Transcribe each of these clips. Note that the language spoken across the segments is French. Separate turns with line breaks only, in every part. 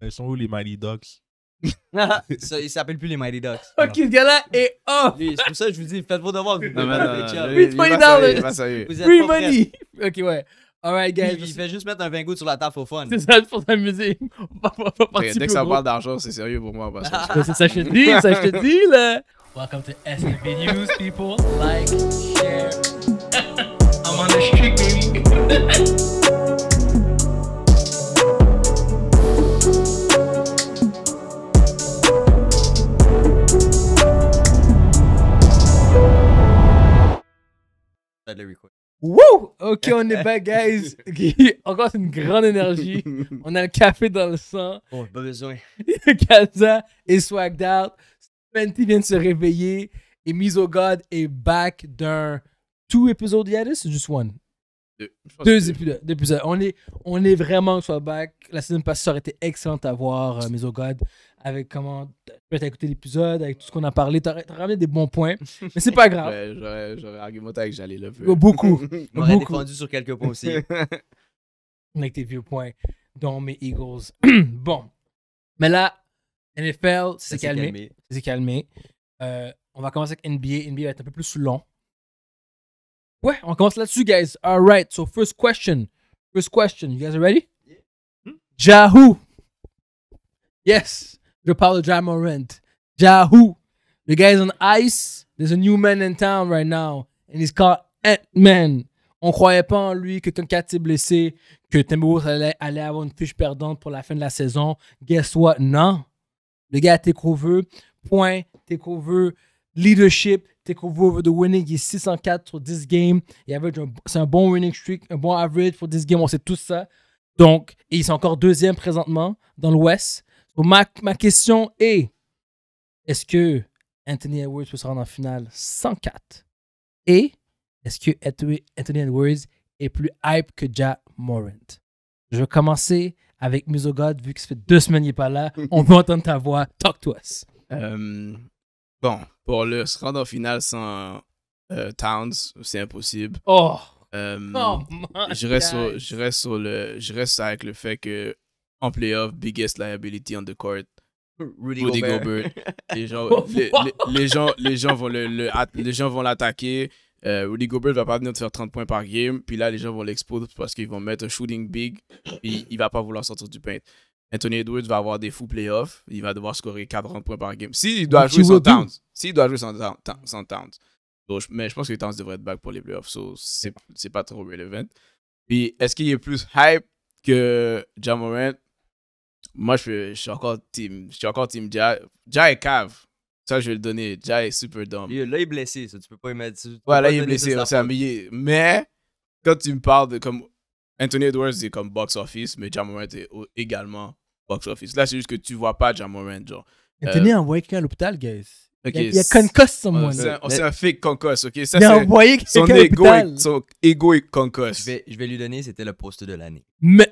Ils euh, sont où les Mighty Ducks?
ça, ne s'appellent plus les Mighty Ducks. Ok, ce gars-là est off! c'est pour ça que je vous dis, faites vos devoirs. Vous Free $20! Free money! Ok, ouais. Alright, guys. Il, fait juste mettre un 20 sur la table au fun. C'est ça, pour s'amuser.
dès que ça parle d'argent, c'est sérieux pour moi. c'est ça, je te dis, ça, je te dis,
là. Welcome to SMB News, people. Like, share.
I'm on the street,
baby.
le
Ok, on est back, guys. Encore une grande énergie. On a le café dans le sang.
Oh, pas besoin.
Kaza est swagged out. Spenty vient de se réveiller. Et miso God est back d'un two épisodes hiatus ou juste one? Deux. épisodes. Deux épisodes. On, est, on est vraiment que soit back. La saison passée, aurait été excellente à voir, euh, God, avec comment t'as écouté l'épisode, avec tout ce qu'on a parlé, t'as ramené des bons points,
mais c'est pas grave. j'aurais, argumenté avec j'allais le peu. Beaucoup. J'aurais défendu sur quelques points aussi. avec tes vieux points, dont mes Eagles.
bon. Mais là, NFL, c'est calmé. calmé. C'est calmé. Euh, on va commencer avec NBA. NBA va être un peu plus long. Ouais, on commence là-dessus, guys. All right, so first question. First question. You guys are ready? Yeah. Hmm? Yahoo. Yes. Je parle de Ja Morant. le gars The sur on ice. There's a new man in town right now. And he's called Ant-Man. On croyait pas en lui que quelqu'un s'est blessé, que Timberwolves allait, avoir une fiche perdante pour la fin de la saison. Guess what? Non. Le gars a Tekover, point, Tekover, leadership, Tekover over the winning. Il est 604 sur 10 games. c'est un bon winning streak, un bon average pour 10 games. On sait tout ça. Donc, et ils sont encore deuxième présentement dans l'Ouest. Ma, question est est-ce que Anthony Edwards peut se rendre en finale sans 104 Et est-ce que Anthony Edwards est plus hype que Ja Morant Je vais commencer avec Musogod, vu que ça fait deux semaines qu'il n'est pas là. On veut entendre ta voix. Talk to us.
Euh, bon, pour le se rendre en finale sans euh, Towns, c'est impossible. Oh! Euh, oh je, reste je, reste sur le, je reste avec le fait que en playoff, biggest liability on the court. Rudy, Gobert. Les, gens, les, gens, vont le, les gens vont l'attaquer. Euh, Rudy Gobert va pas venir te faire 30 points par game. Puis là, les gens vont l'exposer parce qu'ils vont mettre un shooting big. Puis il va pas vouloir sortir du paint. Anthony Edwards va avoir des fous playoffs. Il va devoir scorer 40 points par game. S'il doit, jouer sans Towns. S'il doit jouer sans, Towns. mais je pense que Towns devrait être back pour les playoffs. Ce c'est pas trop relevant. Puis est-ce qu'il est plus hype que Jamorant moi, je, suis encore team. Je suis encore team. est cave. Ça, je vais le donner. jai est super dumb. là,
il est blessé. Ça, tu peux pas y mettre. Ouais, là, il est blessé. On s'est
Mais quand tu me parles de comme. Anthony Edwards est comme box office, mais Ja Morant est également box office. Là, c'est juste que tu vois pas Ja Morant. Anthony euh, a
envoyé quelqu'un à l'hôpital, guys. il, y a, concussed
someone. C'est un, fake concuss, ok? Ça, il a envoyé quelqu'un à l'hôpital. Son ego est concuss.
Je vais, je vais lui donner, c'était le poste de l'année. Mais.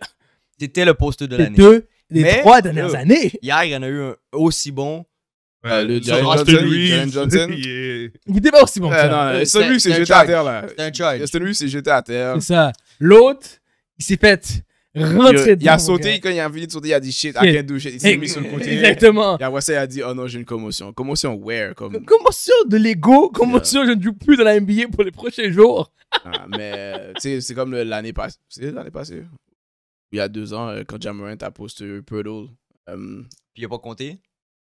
C'était le poste de l'année les trois dernières années. Hier, il y en a eu un aussi bon. Euh, le Johnson. Il était pas aussi bon. Non, c'est jeté à terre, là.
C'est un Celui, c'est jeté à terre. C'est ça. L'autre, il s'est fait rentrer il, dedans. Il a sauté, quand il a fini de sauter, il a dit shit, I can't do shit. Il s'est mis sur le côté. Exactement. il a dit oh non, j'ai une commotion. Commotion where Commotion de l'ego. Commotion, je ne joue plus dans la NBA pour les prochains jours. Ah, mais, tu sais, c'est comme l'année passée. C'est l'année passée il y a deux ans, euh, quand Jamarin a posté Purdle. Euh... Puis il a pas compté?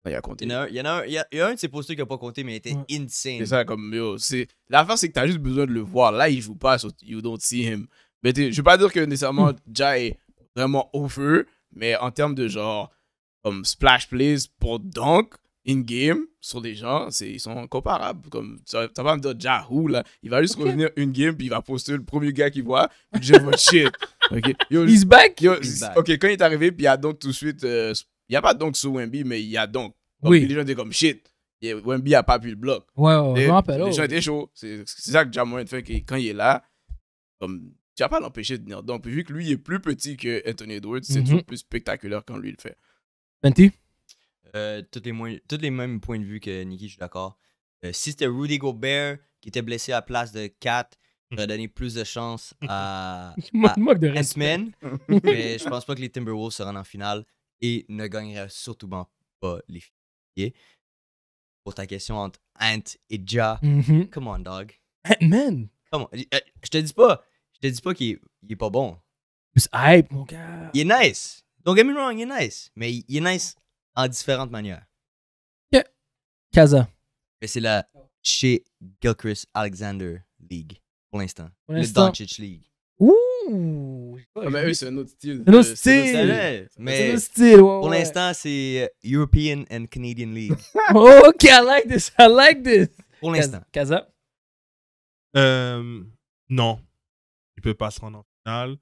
Il a compté. Il y en a, un, y a, de ses posters qui n'a pas compté, mais il était insane. C'est ça, comme yo. L'affaire, c'est que tu as juste besoin de le voir. Là, il joue pas, so you don't see him. Mais je veux pas dire que nécessairement hmm. Jai est vraiment au feu, mais en termes de genre, comme splash please pour Dunk, in-game sur des gens, ils sont comparables. Comme, tu pas me dire Jahu là. Il va juste revenir une game, puis il va poster le premier gars qu'il voit. Puis je vais shit. He's back. OK, quand il est arrivé, puis il y a donc tout de suite. Euh, il n'y a pas donc sur Wemby, mais il y a donc. donc Les gens étaient comme shit. Wemby a pas pu le bloc. Ouais, ouais, les, gens étaient chauds. C'est ça que Jamoran fait quand il est là, comme tu vas pas l'empêcher de venir. Donc, vu que lui est plus petit que Anthony Edwards, c'est mhm. toujours plus spectaculaire quand lui le fait. Fenty? Euh, tous, les mêmes points de vue que Nikki, je suis d'accord. Euh,
si c'était Rudy Gobert qui était blessé à la place de Kat, hmm. j'aurais donné plus de chance à, Ant-Man, mais je pense pas que les Timberwolves seront en finale et ne gagneraient surtout ben pas les filles. Pour ta question entre Ant et Ja, mm-hmm. come on, dog. Ant-Man! Euh, je te dis pas, je te dis pas qu'il est, pas bon. Il hype, mon gars. Il est nice. Don't get me wrong, il est nice. Mais il est nice en différentes manières.
Casa. Kaza.
Mais c'est la chez Gilchrist Alexander League pour l'instant. Le Doncic League.
Ouh!
Ah, mais eux, c'est un autre style. Un autre style! C'est un autre style, Pour l'instant, c'est euh, European and Canadian League.
Oh, ok, I like this, I like this! Pour l'instant. Kaza?
Euh, non. Il peut pas se rendre en finale.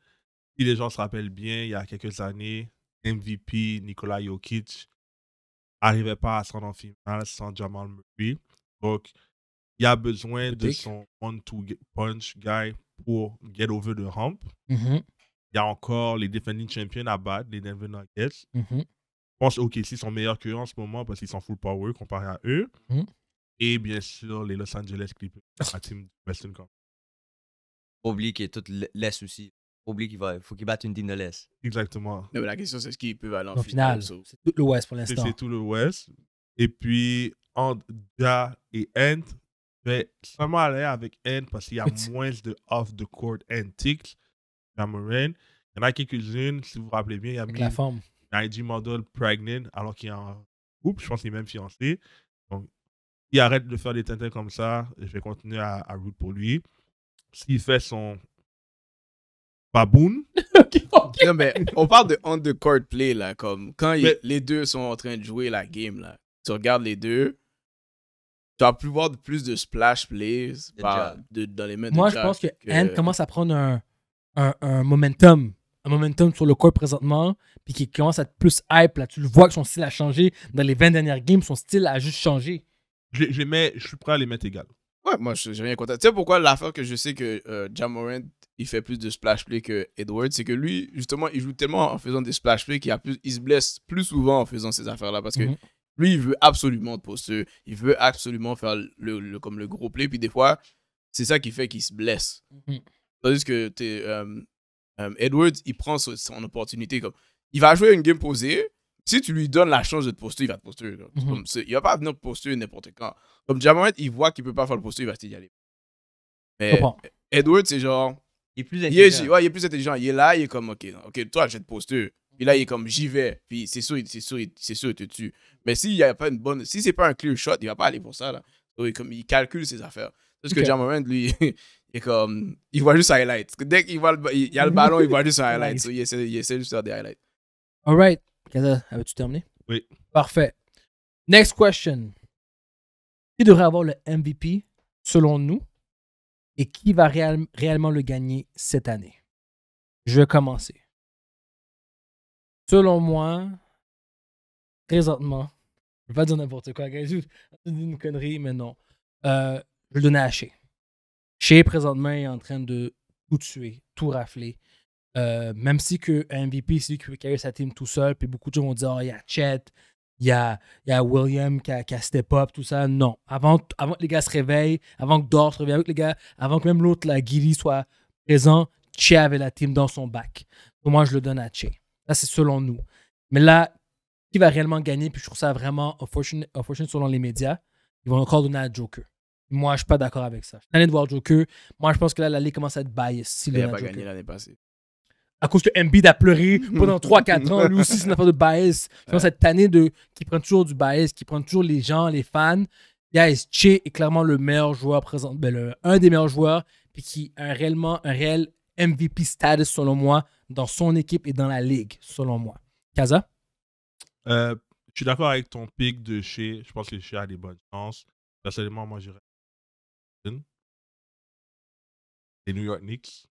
Si les gens se rappellent bien, il y a quelques années, MVP Nikola Jokic n'arrivait pas à se rendre en finale sans Jamal Murray. Donc, il a besoin de son one-two punch guy pour get over the hump. Mm-hmm. Il y a encore les defending champions à battre, les Denver Nuggets. Mm-hmm. Je pense que sont meilleurs qu'eux en ce moment parce qu'ils sont full power comparé à eux. Mm-hmm. Et bien sûr, les Los Angeles Clippers, la team Western Conference. Oublie que tout
l'Est aussi oublié qu'il faut qu'il batte une team Exactement. mais la question, c'est ce qui peut aller en, finale. C'est tout le ouest pour l'instant. C'est tout
le ouest Et puis, entre et Ant, je vais seulement aller avec Ant parce qu'il y a moins de off-the-court antics. Jamoran. Il y en a quelques-unes, si vous vous rappelez bien. Il y a avec mis la forme. IG model pregnant, alors qu'il est en couple. Je pense qu'il est même fiancé. Donc, il arrête de faire des tintins comme ça. Je vais continuer à, à route pour lui. S'il fait son Baboon. mais on parle de on the court play, là, comme quand
les deux sont en train de jouer la game, là. Tu regardes les deux, tu as plus voir de, plus de splash plays dans les mains Moi, je pense que, que commence
à prendre un, un, un, momentum. Un momentum sur le court présentement, puis qui commence à être plus hype. Là. Tu le vois que son style a changé. Dans les 20 dernières games, son style a juste changé.
Je, les mets, je suis prêt à les mettre égales.
Ouais, moi, je j'ai rien contre. Tu sais pourquoi l'affaire que je sais que euh, il fait plus de splash play que Edward c'est que lui, justement, il joue tellement en faisant des splash play qu'il a plus, il se blesse plus souvent en faisant ces affaires-là parce que mhm. lui, il veut absolument poster, il veut absolument faire le, comme le gros play, puis des fois, c'est ça qui fait qu'il se blesse. Mhm. Tandis que es, euh, euh, il prend son, opportunité comme il va jouer une game posée. Si tu lui donnes la chance de te poster, il va te poster. Il ne mhm. il va pas venir poster n'importe quand. Comme Jamal, il voit qu'il peut pas faire le poster, il va s'y y aller. Mais Edward, c'est genre il est plus intelligent. Il est, il est là, il est comme, OK, ok toi, je une posture Il Puis là, il est comme, j'y vais. Puis c'est sûr, c'est c'est il te tue. Mais s'il n'y a pas une bonne. Si c'est pas un clear shot, il va pas aller pour ça, là. comme, il calcule ses affaires. Parce que Jamal lui, il est comme. Il voit juste highlights. Dès qu'il voit il, y a le ballon, il voit juste highlights. highlight. il, essaie, juste de faire des highlights.
All right. Kaza, avais-tu terminé? Oui. Parfait. Next question. Qui devrait avoir le MVP selon nous et qui va réellement le gagner cette année.
Je vais commencer.
Selon moi, présentement, je ne vais pas dire n'importe quoi, dire une connerie, mais non. Euh, je vais le donner à Shea. Shea, présentement, est en train de tout tuer, tout rafler. Euh, même si que MVP, c'est lui qui peut sa team tout seul, puis beaucoup de gens vont dire Oh, il y a Chet, il y a, William qui a, qui step up, tout ça. Non. Avant, avant que les gars se réveillent, avant que Dort se avec les gars, avant que même l'autre, la Guiri, soit présent, Che avait la team dans son bac. Donc moi, je le donne à Che. Ça, c'est selon nous. Mais là, qui va réellement gagner, puis je trouve ça vraiment unfortunate, fortune selon les médias, ils vont encore donner à Joker. Moi, je suis pas d'accord avec ça. Je suis de voir Joker. Moi, je pense que là, la commence à être biased. il n'a pas gagné l'année passée à
cause que Embiid a pleuré pendant 3-4 ans. Lui aussi, c'est une affaire
de bias. cette année de, qui prend toujours du bias, qui prend toujours les gens, les fans. Guys, Che est clairement le meilleur joueur présent, ben, un des meilleurs joueurs, puis qui a réellement un réel MVP status, selon moi, dans son équipe et dans la ligue, selon moi. Kaza?
Euh, je suis d'accord avec ton pic de Che. Je pense que Che a des bonnes chances. Personnellement, moi, j'irais. Les New York Knicks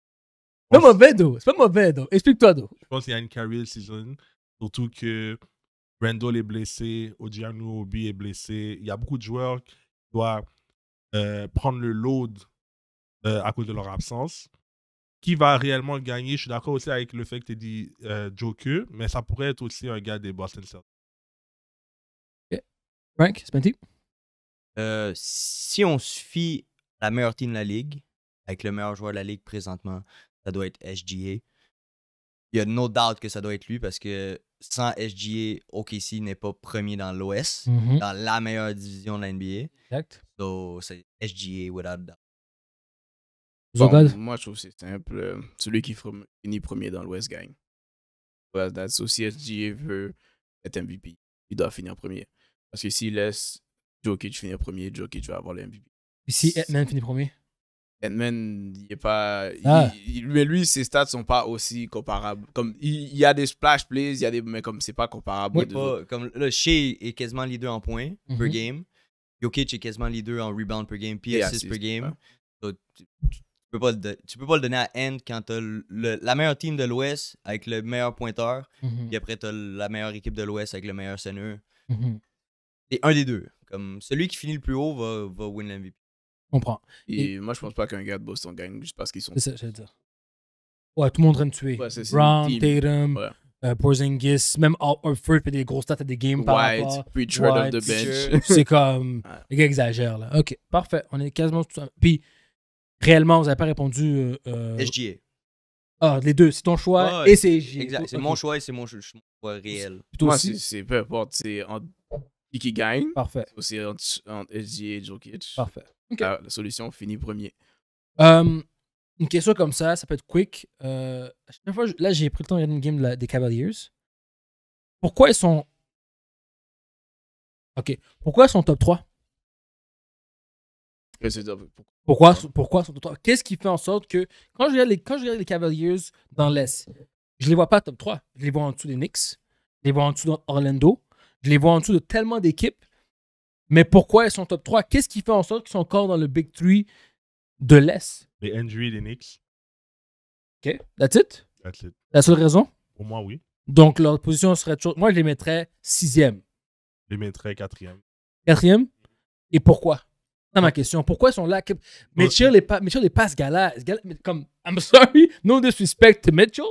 pas
mauvais, Do. C'est pas mauvais, Explique-toi, Do.
Je pense qu'il y a une carrière season. Surtout que Randall est blessé, Odiano, Obi est blessé. Il y a beaucoup de joueurs qui doivent euh, prendre le load euh, à cause de leur absence. Qui va réellement gagner Je suis d'accord aussi avec le fait que tu dit euh, Joker, mais ça pourrait être aussi un gars des Boston Celtics.
Ok,
Frank, Spenty
euh, Si
on se fie à la meilleure team de la ligue, avec le meilleur joueur de la ligue présentement, ça doit être SGA. Il y a no doubt que ça doit être lui parce que sans SGA, OKC n'est pas premier dans l'Ouest, mhm. dans la meilleure division de la NBA. Exact. Donc,
c'est SGA without doubt. moi, je trouve que c'est simple. Celui qui finit premier dans l'Ouest gagne. Well, that's SGA veut être MVP. Il doit finir premier. Parce que s'il laisse Jokic finir premier, Jokic va avoir le MVP.
Et si Edman finit premier
Endman, il est pas. Ah. mais lui, ses stats sont pas aussi comparables. Comme, il, y a des splash plays, il y a des, mais comme c'est pas comparable.
comme le Shea est quasiment leader en points per mhm. game. Jokic est quasiment leader en rebound per game, puis assist per game. tu, peux pas le, donner à End quand t'as la meilleure team de l'Ouest avec le meilleur pointeur, et mhm. puis après t'as la meilleure équipe de l'Ouest avec le meilleur senior. Mhm. C'est un des deux. Comme celui qui finit le plus haut va, va win
l'MVP on prend Et, moi, je pense pas qu'un gars de Boston gagne juste parce qu'ils sont. C'est ça,
Ouais, tout le monde est en train de tuer. Brown, Tatum, euh, Porzingis, même Alfred fait des grosses stats à des
games
par
White, rapport. of the bench. C'est comme. Les gars exagèrent, là. Ok, parfait. On est quasiment tout Puis, réellement, vous avez pas répondu. Euh... euh SGA. Ah, les deux, c'est ton choix et c'est Exact,
c'est mon choix et c'est mon, choix réel. Moi, c'est peu importe, c'est qui gagne. Parfait. C'est entre, entre SGA et Jokic. Parfait. Ah, la, solution finit premier.
une
question comme ça,
ça peut être quick. Euh, là, j'ai pris le temps de regarder une game des Cavaliers. Pourquoi ils sont.
Ok. Pourquoi ils sont top 3
pourquoi, pourquoi sont top 3 Qu'est-ce qui fait en sorte que. Quand je regarde les, quand je les Cavaliers dans l'Est, je les vois pas top 3. Je les vois en dessous des Knicks. Je les vois en dessous d'Orlando. Je les vois en dessous de tellement d'équipes mais pourquoi ils sont top 3? Qu'est-ce qui fait en sorte qu'ils sont encore dans le Big 3 de l'Est?
Les Andrew les Knicks. OK. That's it? That's it. La seule raison? Pour moi, oui.
Donc, leur position serait toujours. Moi, je les mettrais sixième.
Je les mettrais quatrième.
Quatrième? Et pourquoi? C'est ma question. Pourquoi ils sont là? Mitchell n'est pas, Mitchell est pas ce gars-là. Comme, I'm sorry, no disrespect to Mitchell,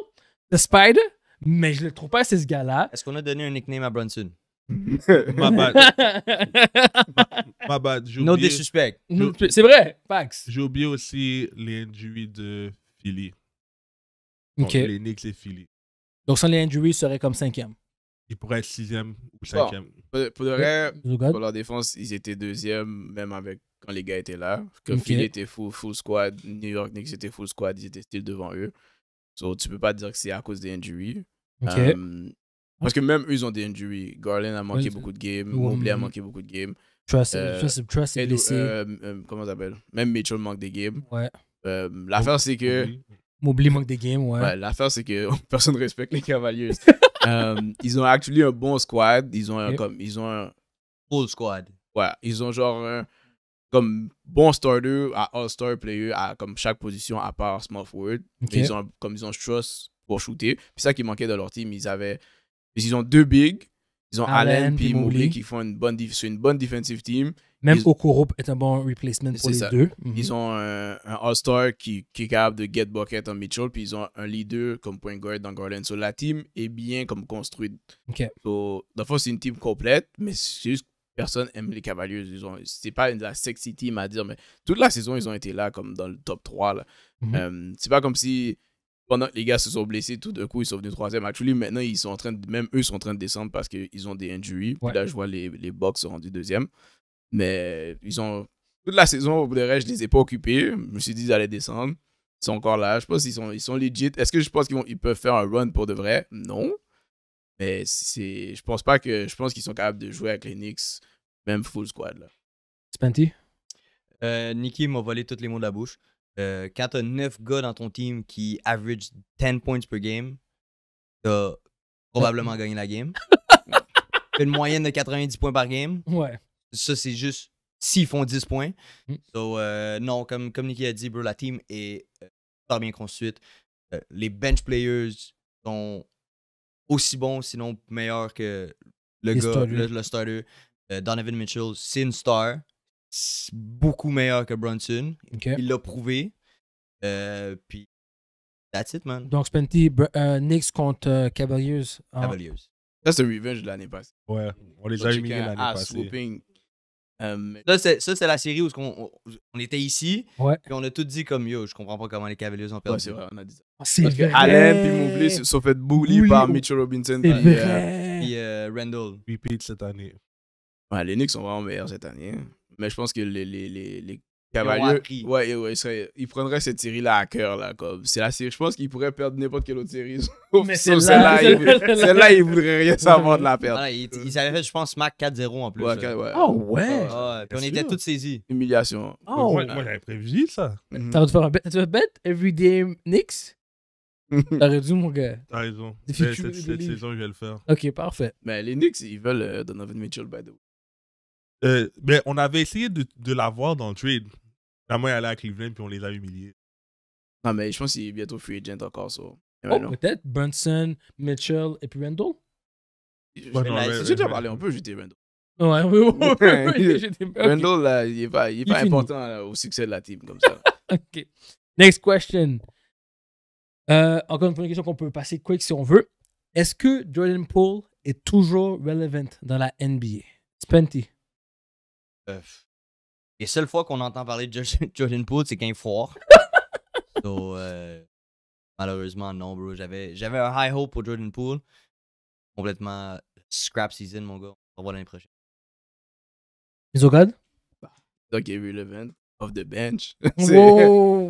the spider, mais je ne le trouve pas, c'est ce gars-là. Est-ce qu'on a donné un nickname à
Brunson? Mm-hmm. my
bad. my, C'est vrai, Pax. J'ai oublié aussi les injuries de Philly. Donc, les Knicks et Philly.
Donc, sans les injuries, ils serait comme cinquième. Ils
pourraient être sixième
ou cinquième. pour, pour leur défense, ils étaient deuxième, même avec quand les gars étaient là. Comme Philly était full, squad, New York Knicks était full squad, ils étaient still devant eux. Donc, tu peux pas dire que c'est à cause des injuries. ok um, parce que même eux, ont des injuries. Garland a manqué beaucoup de games. Mobley a manqué beaucoup de games. Trust, euh, trust, trust blessé. Euh, euh, comment ça s'appelle Même Mitchell manque des games. Ouais. Euh, l'affaire, c'est que.
Mobley manque des games, ouais. ouais
l'affaire, c'est que personne ne respecte les Cavaliers. ils ont actuellement un bon squad. Ils ont un. Comme, ils ont un... Full squad. Ouais. Ils ont genre un. Comme bon starter à all-star player à comme chaque position à part small forward. Ils ont, comme ils ont trust pour shooter. C'est ça qui manquait dans leur team, ils avaient ils ont deux bigs. Ils ont Allen, et puis qui font une bonne, défensive une bonne defensive team. Même ils...
Okoro est un bon replacement pour les deux. Ils
ont un, All-Star qui, qui, est capable de get bucket en Mitchell, puis ils ont un leader comme point guard dans Garland. Donc la team est bien comme construite. Donc D'abord, c'est une team complète, mais juste personne aime les Cavaliers. C'est pas une, la sexy team à dire, mais toute la saison, ils ont été là, comme dans le top 3. Ce n'est c'est pas comme si pendant que les gars se sont blessés, tout d'un coup, ils sont venus troisième. Actuellement, maintenant, ils sont en train même eux sont en train de descendre parce qu'ils ont des injuries. Puis là, je vois les, les Bucks sont rendus deuxième. Mais euh, ils ont. Toute la saison, au de reste, je les ai pas occupés. Je me suis dit ils allaient descendre. Ils sont encore là. Je pense qu'ils sont, ils sont legit. Est-ce que je pense qu'ils ils peuvent faire un run pour de vrai Non. Mais c'est, je pense pas que. Je pense qu'ils sont capables de jouer avec les même full squad. là.
Spenty
euh, Nicky m'a volé toutes les mots de la bouche. Euh, quand t'as 9 gars dans ton team qui average 10 points per game, t'as probablement mm-hmm. gagné la game. une moyenne de 90 points par game. Ouais. Ça, c'est juste s'ils font 10 points. Donc, mm. euh, non, comme, comme a dit, bro, la team est euh, très bien construite. les bench players sont aussi bons, sinon meilleurs que le gars, le, starter. Donovan Mitchell, c'est une star beaucoup meilleur que Brunson. Il l'a prouvé. Euh, puis, that's it,
man.
Donc, Spenty, euh, Knicks contre euh, Cavaliers. Hein? Cavaliers,
ça c'est le revenge de l'année passée.
Ouais, on les a humiliés l'année passée.
Euh, ça, ça c'est la série où on,
on était ici. Ouais. Puis on a tout dit comme yo, je comprends pas comment les Cavaliers ont perdu. Ouais, c'est vrai, on a dit ça. Ah, c'est
vrai. Allen puis Mobley se sont fait bully par Mitchell Robinson. C'est vrai.
Puis, Randall. Repeat cette année. Ouais, les Knicks sont
vraiment meilleurs cette année. Mais je pense que les, les, les, Cavaliers, ils, ouais, ouais, ils, prendraient cette série-là à cœur. Là, comme. La série, je pense qu'ils pourraient perdre n'importe quelle autre série. celle-là, ils, voudraient rien savoir de la perte.
ils, avaient fait, je pense, Mac 4-0 en plus. Oh ouais! puis on était tous saisis. Humiliation.
Ah moi, j'avais
prévu ça. Mhm. T'as faire
Tu vas bet every game Knicks? T'as raison, mon gars. T'as raison.
Ben, cette, saison, je vais le faire. Ok, parfait. Mais les Knicks, ils veulent euh, Donovan Mitchell, by the way. Euh, ben, on avait essayé de, de l'avoir dans le trade. La elle allait à Cleveland, puis on les a humiliés. Non, mais je pense qu'il est bientôt free agent encore, ça. Oh, peut-être
Brunson, Mitchell et puis Randall.
Si ouais, ouais,
déjà parlé un peu, j'étais Randall. Ouais, peut jeter Randall, là, il n'est pas, il pas important euh, au succès de la team comme ça. OK.
Next question. Euh, encore une première question qu'on peut passer quick si on veut. Est-ce que Jordan Poole est toujours relevant dans la NBA? Spenty.
Euh, les seules fois qu'on entend parler de Jordan Poole, c'est qu'un foire. Euh, malheureusement, non, bro. J'avais, un high hope pour Jordan Poole. Complètement euh, scrap season,
mon gars. On va voir l'année prochaine. Mise au vu le off the bench.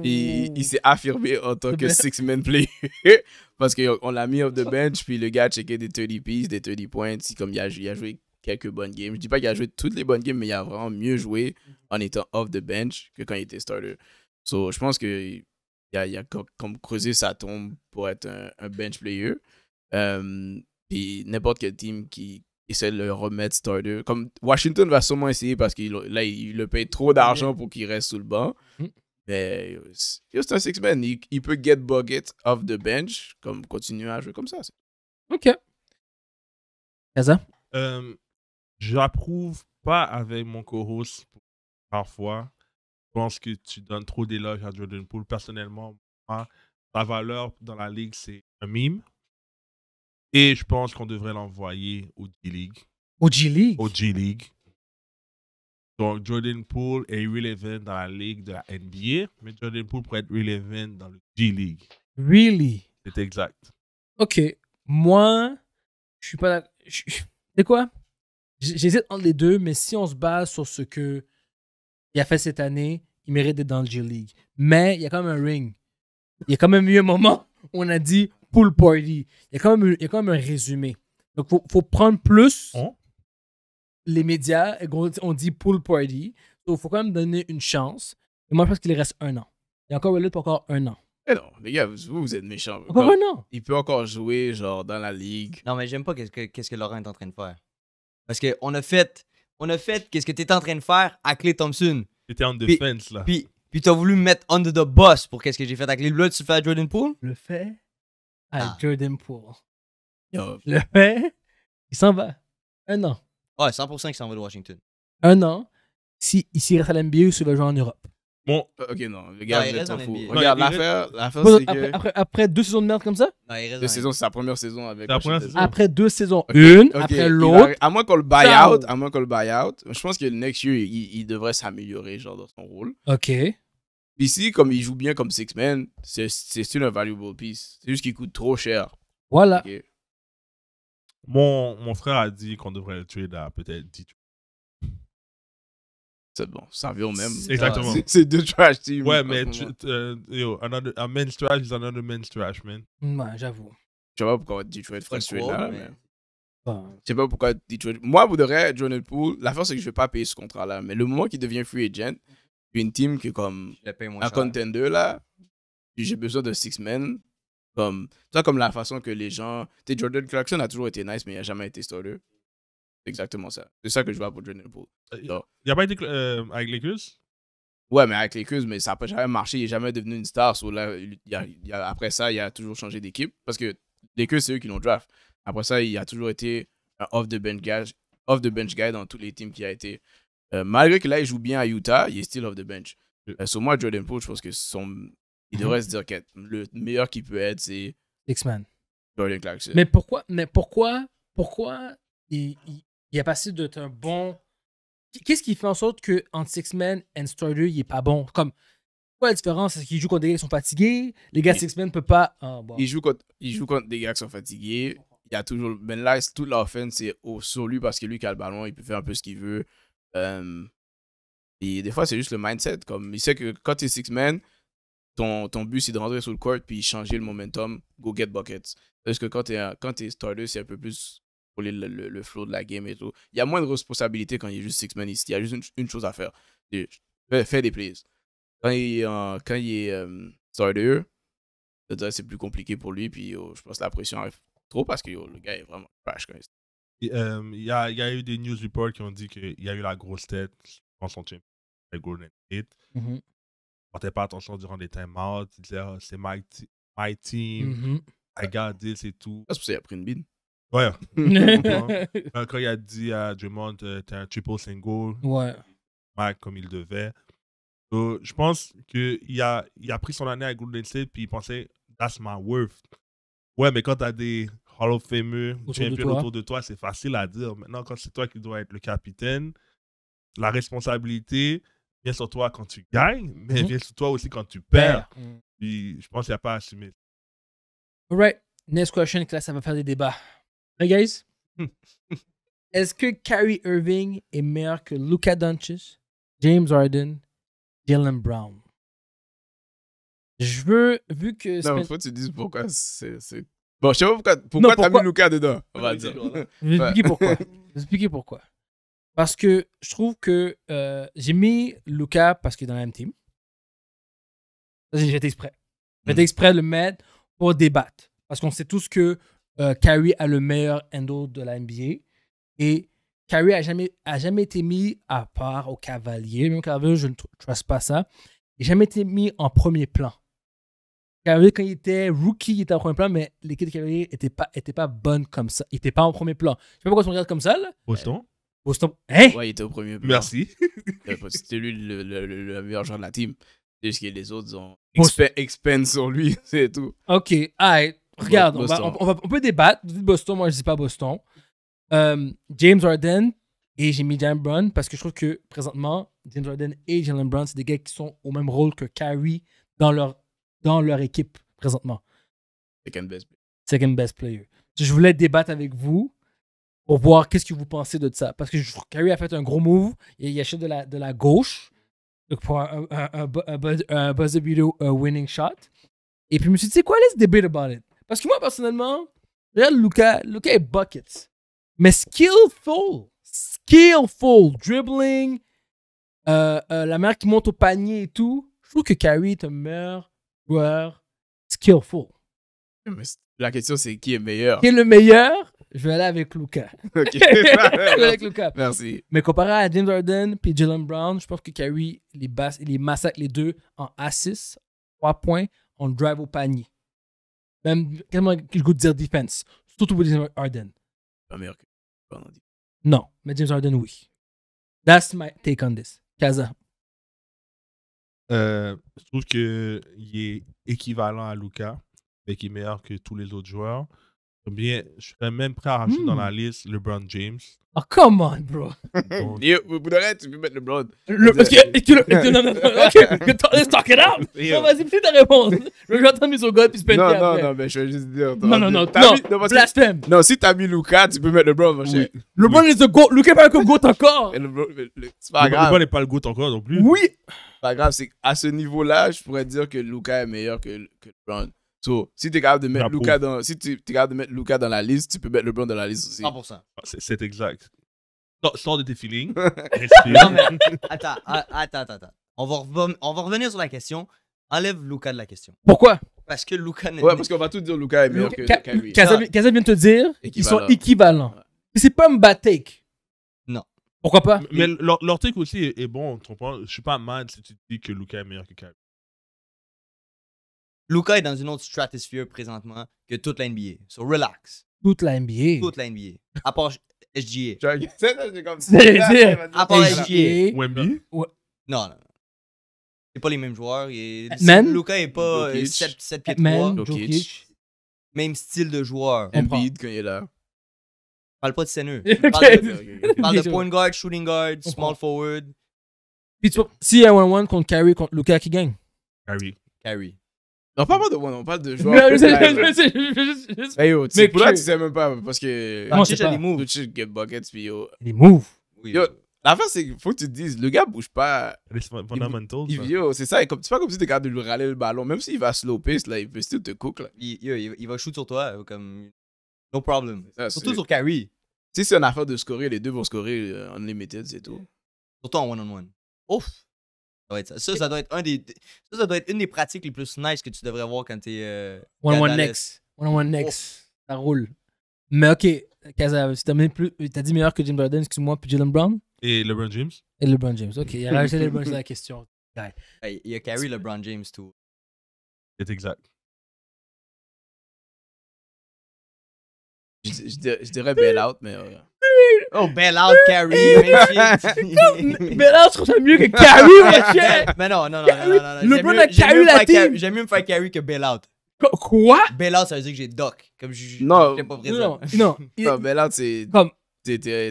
il, s'est affirmé en tant que six-man player. parce qu'on l'a mis off the bench, puis le gars a checké des 30 pieces, des 30 points. Comme il a joué quelques bonnes games. Je dis pas qu'il a mm. joué toutes les bonnes games, mais il a vraiment mieux joué en étant off the bench que quand il était starter. So, je pense qu'il a, il a comme creusé sa tombe pour être un, bench player. Et euh, Puis n'importe quel team qui essaie de le remettre starter. Comme Washington va sûrement essayer parce qu'il là, il le paye trop mm. d'argent pour qu'il reste sous le banc. Mm. Mais c'est un six-man. Il, peut get bucket off the
bench, comme continuer à jouer comme ça. OK. Ça j'approuve pas avec mon co-host parfois. Je pense que tu donnes trop d'éloges à Jordan Poole. Personnellement, moi, sa valeur dans la ligue, c'est un mime. Et je pense qu'on devrait l'envoyer au G-League.
Au G-League? Au G-League.
Donc, Jordan Poole est relevant dans la ligue de la NBA, mais Jordan Poole pourrait être relevant dans le G-League.
Really?
C'est exact.
OK. Moi, je suis pas... C'est quoi? J'hésite entre les deux, mais si on se base sur ce que il a fait cette année, il mérite d'être dans le G-League. Mais il y a quand même un ring. Il y a quand même eu un moment où on a dit pool party. Il y a quand même, il y a quand même un résumé. Donc, il faut, prendre plus hein? les médias. On dit pool party. Donc, il faut quand même donner une chance. Et moi, je pense qu'il reste un an. Il y a encore pour encore un an.
Et eh non, les gars, vous, êtes méchants. Encore un an. Il peut encore jouer, genre, dans la ligue. Non, mais j'aime pas ce que, qu'est-ce que Laurent est en train de faire.
Parce qu'on a fait, on a fait qu'est-ce que tu étais en train de faire à Clay Thompson. Tu étais en défense, là. Puis, puis as voulu me mettre under the bus pour qu'est-ce que j'ai fait à Clay. Là, tu fais à Jordan Poole?
Le fait à ah. Jordan Poole. Le fait. il s'en va. Un an.
Ah, ouais, 100% qu'il s'en va de Washington.
Un an. si, s'il reste à l'NBA il se va jouer en
Europe. Bon. Euh, ok, non, regarde, je il Regarde, l'affaire, l'affaire, c'est que. après- deux saisons de merde comme ça Non, il Deux saisons, c'est sa première saison avec. Après deux saisons, une, après l'autre. À moins qu'on le buy out, à moins qu'on le buy je pense que le next year, il, devrait s'améliorer, genre, dans son rôle. Ok. ici, comme il joue bien comme Six men c'est c'est still un valuable piece.
C'est juste qu'il coûte trop cher. Voilà. Mon, mon frère a dit qu'on devrait le tuer là, peut-être. dit- c'est bon, ça vient au même. Exactement. C'est deux
trash teams. Ouais, mais
euh, yo, another, un men's trash is another men's trash, man. Ouais, j'avoue. Je sais pas pourquoi Detroit frustré là,
mais. Je Je sais pas pourquoi Detroit. Moi, vous de Jordan Jonathan la force, c'est que je vais pas payer ce contrat-là, mais le moment qu'il devient free agent, une team qui est comme un contender là, j'ai besoin de six men. Comme, ça, comme la façon que les gens. Tu Jordan Clarkson a toujours été nice, mais il a jamais été starter exactement ça. C'est ça que je vois pour Jordan Poole. il
a pas été euh, avec les
Ouais, mais avec les mais ça n'a jamais marché. Il n'est jamais devenu une star. là, après ça, il a toujours changé d'équipe parce que les Cus, c'est eux qui l'ont draft. Après ça, il a toujours été off-the-bench guy, off the bench guy dans tous les teams qui a été. Euh, malgré que là, il joue bien à Utah, il est still off the bench. Euh, sur moi, Jordan Poole, je pense que son, il devrait se dire que le meilleur qu'il peut être, c'est x man Jordan Clarkson. Mais
pourquoi, mais pourquoi, pourquoi il a passé d'être un bon. Qu'est-ce qui fait en sorte que en Six Men and Strider, il est pas bon Comme quoi la différence Est-ce qu'ils jouent contre des gars qui sont fatigués Les gars de Six Men ne peuvent pas. Ah, bon. ils,
jouent contre, des gars qui sont fatigués. Il y a toujours. Ben là, toute l'offense c'est au lui parce que lui qui a le ballon, il peut faire un peu ce qu'il veut. et des fois, c'est juste le mindset. Comme il sait que quand tu es Six Men, ton, ton but c'est de rentrer sur le court puis changer le momentum, go get buckets. Parce que quand tu es, quand es c'est un peu plus contrôler le, le, flow de la game et tout. Il y a moins de responsabilité quand il y a juste six man ici. Il y a juste une, chose à faire. Faire des plays. Quand il, euh, quand il est euh, c'est plus compliqué pour lui. Puis oh, je pense que la pression arrive trop parce que oh, le gars est vraiment trash quand
il euh, il y, a, y, a, eu des news reports qui ont dit qu'il y a eu la grosse tête dans son team, le Golden State. Mhm. Il ne portait pas attention durant les timeouts. Il disait, oh, c'est my, team, mhm. I got this et tout. Ah, c'est pour ça a pris une bide. Ouais. Quand il a dit à Drummond, euh, t'es un triple single. Ouais. Mike comme il devait. je pense qu'il a, il a pris son année à Golden State puis il pensait, that's my worth. Ouais, mais quand t'as des Hall of Fameux champions autour de toi, c'est facile à dire. Maintenant, quand c'est toi qui dois être le capitaine, la responsabilité vient sur toi quand tu gagnes, mais mhm. vient sur toi aussi quand tu ben, perds. Mm. Puis je pense qu'il n'y a pas à assumer.
right. Next question, là, ça va faire des débats. Hey guys, est-ce que Kyrie Irving est meilleur que Luka Doncic, James Harden, Dylan Brown?
Je veux, vu que. Non, il faut que tu dises pourquoi c'est. Bon, je sais pas pourquoi, pourquoi, pourquoi... t'as mis Luca dedans, on va dire. Je vais expliquer pourquoi.
Je vais expliquer pourquoi. Parce que je trouve que euh, j'ai mis Luca parce qu'il est dans la même team. J'ai été exprès. J'ai été hmm. exprès de le mettre pour débattre. Parce qu'on sait tous que Carry euh, a le meilleur endo de la NBA. Et Kyrie a jamais, a jamais été mis à part au cavalier. Même Cavalier, je ne trace pas ça. Il n'a jamais été mis en premier plan. Kyrie, quand il était rookie, il était en premier plan, mais l'équipe de cavalier n'était pas, était pas bonne comme ça. Il n'était pas en premier plan. Je sais pas pourquoi tu me regardes comme ça, Boston. Boston. Hein? Ouais, il était au premier plan.
Merci. Euh, c'était lui le, meilleur joueur de la team. C'est juste que les autres ont expensé expense sur lui, c'est tout. Ok, alright. Regarde, on, va,
on, peut débattre. Vous dites Boston, moi je dis pas Boston. James Harden et Jimmy mis Brown parce que je trouve que présentement, James Harden et Jalen Brown, c'est des gars qui sont au même rôle que Carrie dans leur, dans leur équipe présentement. Second best player. Second best player. Je voulais débattre avec vous pour voir qu'est-ce que vous pensez de ça. Parce que je a fait un gros move. Et il achète de la, de la gauche pour un, un, un, winning shot. Et puis je me suis dit, c'est quoi, let's debate about it. Parce que moi, personnellement, regarde Luca. Luca est bucket. Mais skillful. Skillful. Dribbling. Euh, euh, la mère qui monte au panier et tout. Je trouve que Kyrie est un meilleur joueur skillful.
la question, c'est qui est meilleur? Qui est le meilleur?
Je vais aller avec Luca. Ok. je vais aller avec Luca. Merci. Mais comparé à James Harden et Jalen Brown, je pense que Kyrie les, les massacre les deux en assist, Trois points, on drive au panier même quasiment le goût de dire defense. Surtout pour James Harden. Pas meilleur que Non, mais James Harden, oui. That's my take on this. Kaza.
Euh, je trouve qu'il est équivalent à Luca, mais qui est meilleur que tous les autres joueurs. Bien, je serais même prêt à rajouter dans la hmm. liste LeBron James.
Oh,
come on, bro.
Yo, bout le moment, tu peux mettre LeBron. Le, parce que, tu le, non, non, non, ok, let's talk it out. Non, vas-y, fais ta réponse. Je vais son mes et puis se péter. Non, non, non, mais je vais juste dire. Non, non, non, non. Mis, non non, si t'as mis Luca, tu peux mettre LeBron, mon cher. LeBron est le GOAT. Luca n'est pas le GOAT encore.
C'est pas grave. LeBron n'est pas le
GOAT encore non plus. Oui. pas grave, c'est qu'à ce niveau-là, je pourrais dire que Luca est meilleur que, que LeBron. So, si tu es capable de mettre Luca dans, si tu de mettre Luca dans la liste, tu peux mettre le LeBron dans la liste aussi. 100%. Ah, c'est exact.
sors de tes feelings. non, ah, attends, attends, attends. On va,
on va revenir sur la question. Enlève Luca de la question. Pourquoi? Parce que Luca n'est Ouais, parce qu'on va tout dire
Luca est meilleur que, que Kazem vient de te dire qu'ils sont
équivalents. Ouais. C'est pas un bad take.
Non. Pourquoi pas? Mais, leur, leur, take aussi est, bon. Je suis pas mal si tu dis que Luca est meilleur que Kyrie. Luca est dans une autre stratosphère présentement
que toute la NBA. So relax. Toute la NBA. Toute la NBA. À part SGA. C'est ah, comme À part SGA. Wemby? Non, non. non. C'est pas les mêmes joueurs. Il Luca est pas 7, euh, pieds 3. Jokic. Même style de joueur. Embiid quand il est là. Parle pas de Seneux. Parle parle de point guard, shooting guard, small forward.
Puis tu si 1-1 contre Carrie contre Luca, qui gagne?
Carrie. Carrie. Non, pas moi de one on parle de joueurs. Mais, toi yo, tu sais même pas parce que. Non, c'est pas. Move. Tu get buckets, puis yo. Il move. Oui, yo, la c'est qu'il faut que tu te dises, le gars bouge pas. Hein. yo, c'est ça. c'est pas comme si t'es capable de lui râler le ballon. Même s'il va slow pace, là, il peut still te cook, là. Il, va shoot sur toi, comme. No problem. Surtout sur Tu sais, c'est une affaire de scorer, les deux vont scorer euh, unlimited, c'est tout. Surtout en one-on-one.
Ouf ça, ça, doit être un des, ça, doit être une des pratiques les plus nice que tu devrais voir quand t'es. Euh, one one next. One one
oh. next. Ça roule. Mais ok, tu as dit meilleur que Jim Burden, excuse-moi, puis Jalen Brown. Et LeBron James. Et LeBron James, ok. Il a rajouté LeBron James la question.
il a carry LeBron James, tout. C'est exact.
Je, dirais bail out, mais. Euh,
Oh, bail Out, Carrie. Bail Out, je trouve ça mieux que Carrie, Mais non, non, non, non, non. LeBron a carry la team. J'aime
mieux me faire carry que bail Out. Quoi? Bail Out, ça veut dire que j'ai Doc. Comme Non. Pas non, non. non Out, c'est. Comme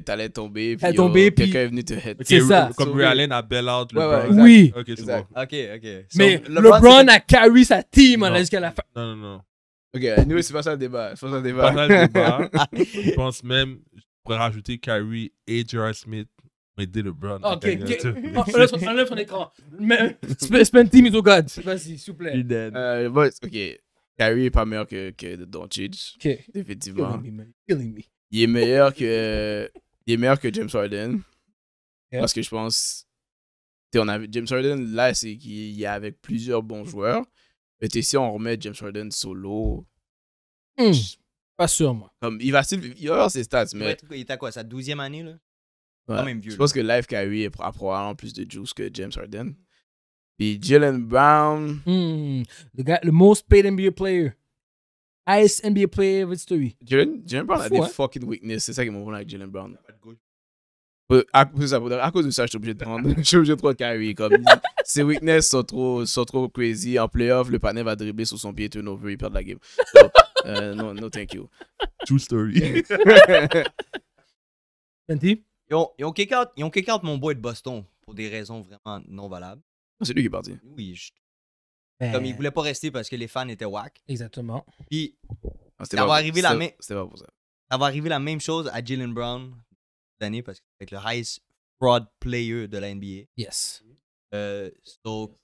t'allais tomber, puis oh, tomber, puis quelqu'un est venu te hit. c'est ça. Comme Ray Allen a bail Out, ouais, ouais, LeBron. oui. Ok, c'est bon.
Ok, ok. mais LeBron, a carry sa team non. jusqu'à la
fin.
Non, non, non. Ok, nous, c'est pas ça le débat. C'est pas ça le débat. Pas ça le débat. je pense même, pourrait rajouter Kyrie et J.R. Smith. aidé LeBron. Ok, ok. Enlève
oh, son écran. Spend team is God. Vas-y, s'il vous plaît.
Euh, ok. Kyrie est pas meilleur que,
que Doncic. Ok. Effectivement. Il est meilleur que. Il est meilleur que James Harden. Parce que je pense. On avait, James Harden, là, c'est qu'il est avec plusieurs bons joueurs. Mais si on remet James Harden solo,
hmm.
Pas sûr, moi.
Comme, il va suivre, il va avoir ses stats, mais.
il est à quoi, sa 12e année,
là Je pense que Life Kyrie a probablement plus de juice que James Harden. Puis Jalen Brown.
Hmm. Le the, le most paid NBA player. Highest NBA player of history. Jalen, Jalen Brown a des hein?
fucking weaknesses. C'est ça qui m'a avec Jalen Brown. À, cause de ça, je suis obligé de prendre. Je suis obligé de prendre Kyrie. Comme, ses weaknesses sont trop, sont trop crazy. En playoff, le panel va dribbler sur son pied, turnover, il perd la game. Non, euh, no, no, thank you.
True story.
Fenty? Ils ont, ils, kick out, ils ont kick out mon boy de Boston pour des raisons vraiment non valables. Ah, c'est lui qui est parti. Oui, ben. comme il ne voulait pas rester parce que les fans étaient wack. Exactement. Puis ça, va arriver la même... ça. va la même chose à Jalen Brown année parce que c'est le highest fraud player de la NBA. Yes. Euh, so,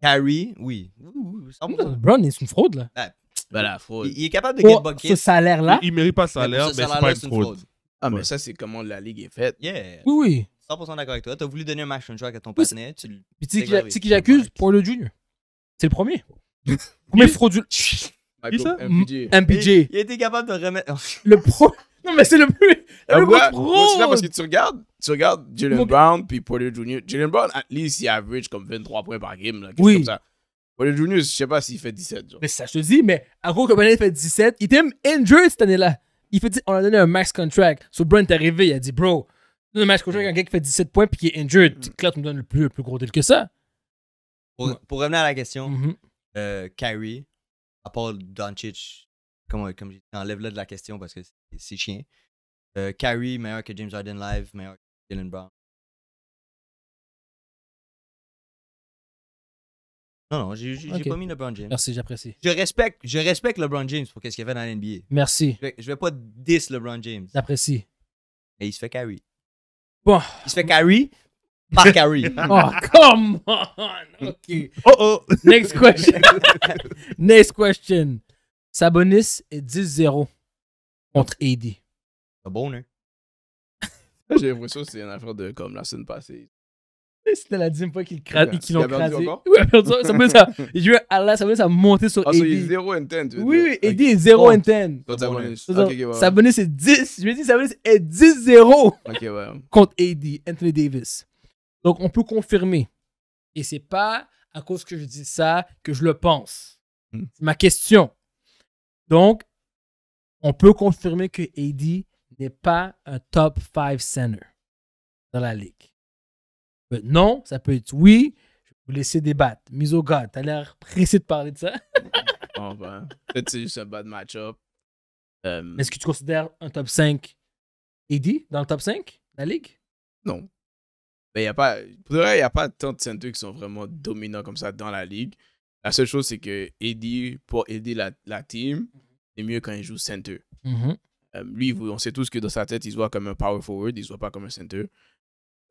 Carrie, oui.
Brown est une fraude
là.
Ben, il, est capable de oh, get ce salaire-là. Il, ne mérite pas ce salaire, mais, c'est pas une fraude. Ah, mais ça, c'est comment la ligue est
faite. Yeah. Oui, oui. 100% d'accord avec toi. as voulu donner un match joueur à ton oui, partenaire. Tu tu sais qui
j'accuse Pour Junior. C'est le premier. premier frauduleux. Qui ça MPJ. Il, était capable de remettre. le pro. Non, mais c'est le plus.
Le pro. C'est parce que tu regardes, tu regardes Jalen Brown puis Porter Jr. Jalen Brown, at least, il average comme 23 points par game. Là, oui. Comme ça. Wally Junior, je sais pas s'il fait 17. Genre. Mais ça, je te
dis, mais que fait 17. Il était injured cette année-là. Il fait, on a donné un max contract. So, Brent est arrivé, il a dit, bro, un max contract, un gars qui fait 17 points puis qui est injured, mm. Claude me donne le plus, le plus gros deal que ça.
Pour, revenir à la question, mm-hmm. euh, Kyrie, à part Doncic, comme, comme j'ai dit, enlève de la question parce que c'est chiant. Euh, Kyrie, meilleur que James Harden live, meilleur que Dylan Brown. Non, non, j'ai pas mis LeBron James. Merci, j'apprécie. Je respecte, je respecte LeBron James pour ce qu'il fait dans l'NBA. Merci. Je vais, vais pas diss LeBron James. J'apprécie. Et il se fait carry.
Bon. Il se fait carry par carry. oh, come on! OK. Oh, oh! Next question. Next question. Sabonis est 10-0 contre AD. C'est
bon, hein? J'ai l'impression que c'est une affaire de comme la semaine passée.
C'était la deuxième fois qu'ils ah, l'ont crasé. Oui, ça veut ça. Je veux Allah, ça veut ça monter sur AD. Ah, c'est
0 10.
Oui, oui, AD est 0 10. Ça Sabonis, c'est 10. Je me dis, Sabonis est 10-0 contre AD, Anthony Davis. Donc, on peut confirmer. Et ce n'est pas à cause que je dis ça que je le pense. Hmm. C'est ma question. Donc, on peut confirmer que AD n'est pas un top 5 center dans la ligue. Ben, non, ça peut être oui. Je vais vous laisser débattre. Mise au garde, t'as l'air pressé de parler de ça.
En ben, c'est juste un bad match-up. Euh,
Est-ce que tu considères un top 5 Eddie dans le top 5 de la ligue? Non.
Mais ben, il a pas. Pour vrai, il n'y a pas tant de centres qui sont vraiment dominants comme ça dans la ligue. La seule chose, c'est que Eddie, pour aider la, team, mhm. c'est mieux quand il joue center. Mhm. Euh, lui, on sait tous que dans sa tête, il se voit comme un power forward, il se voit pas comme un center.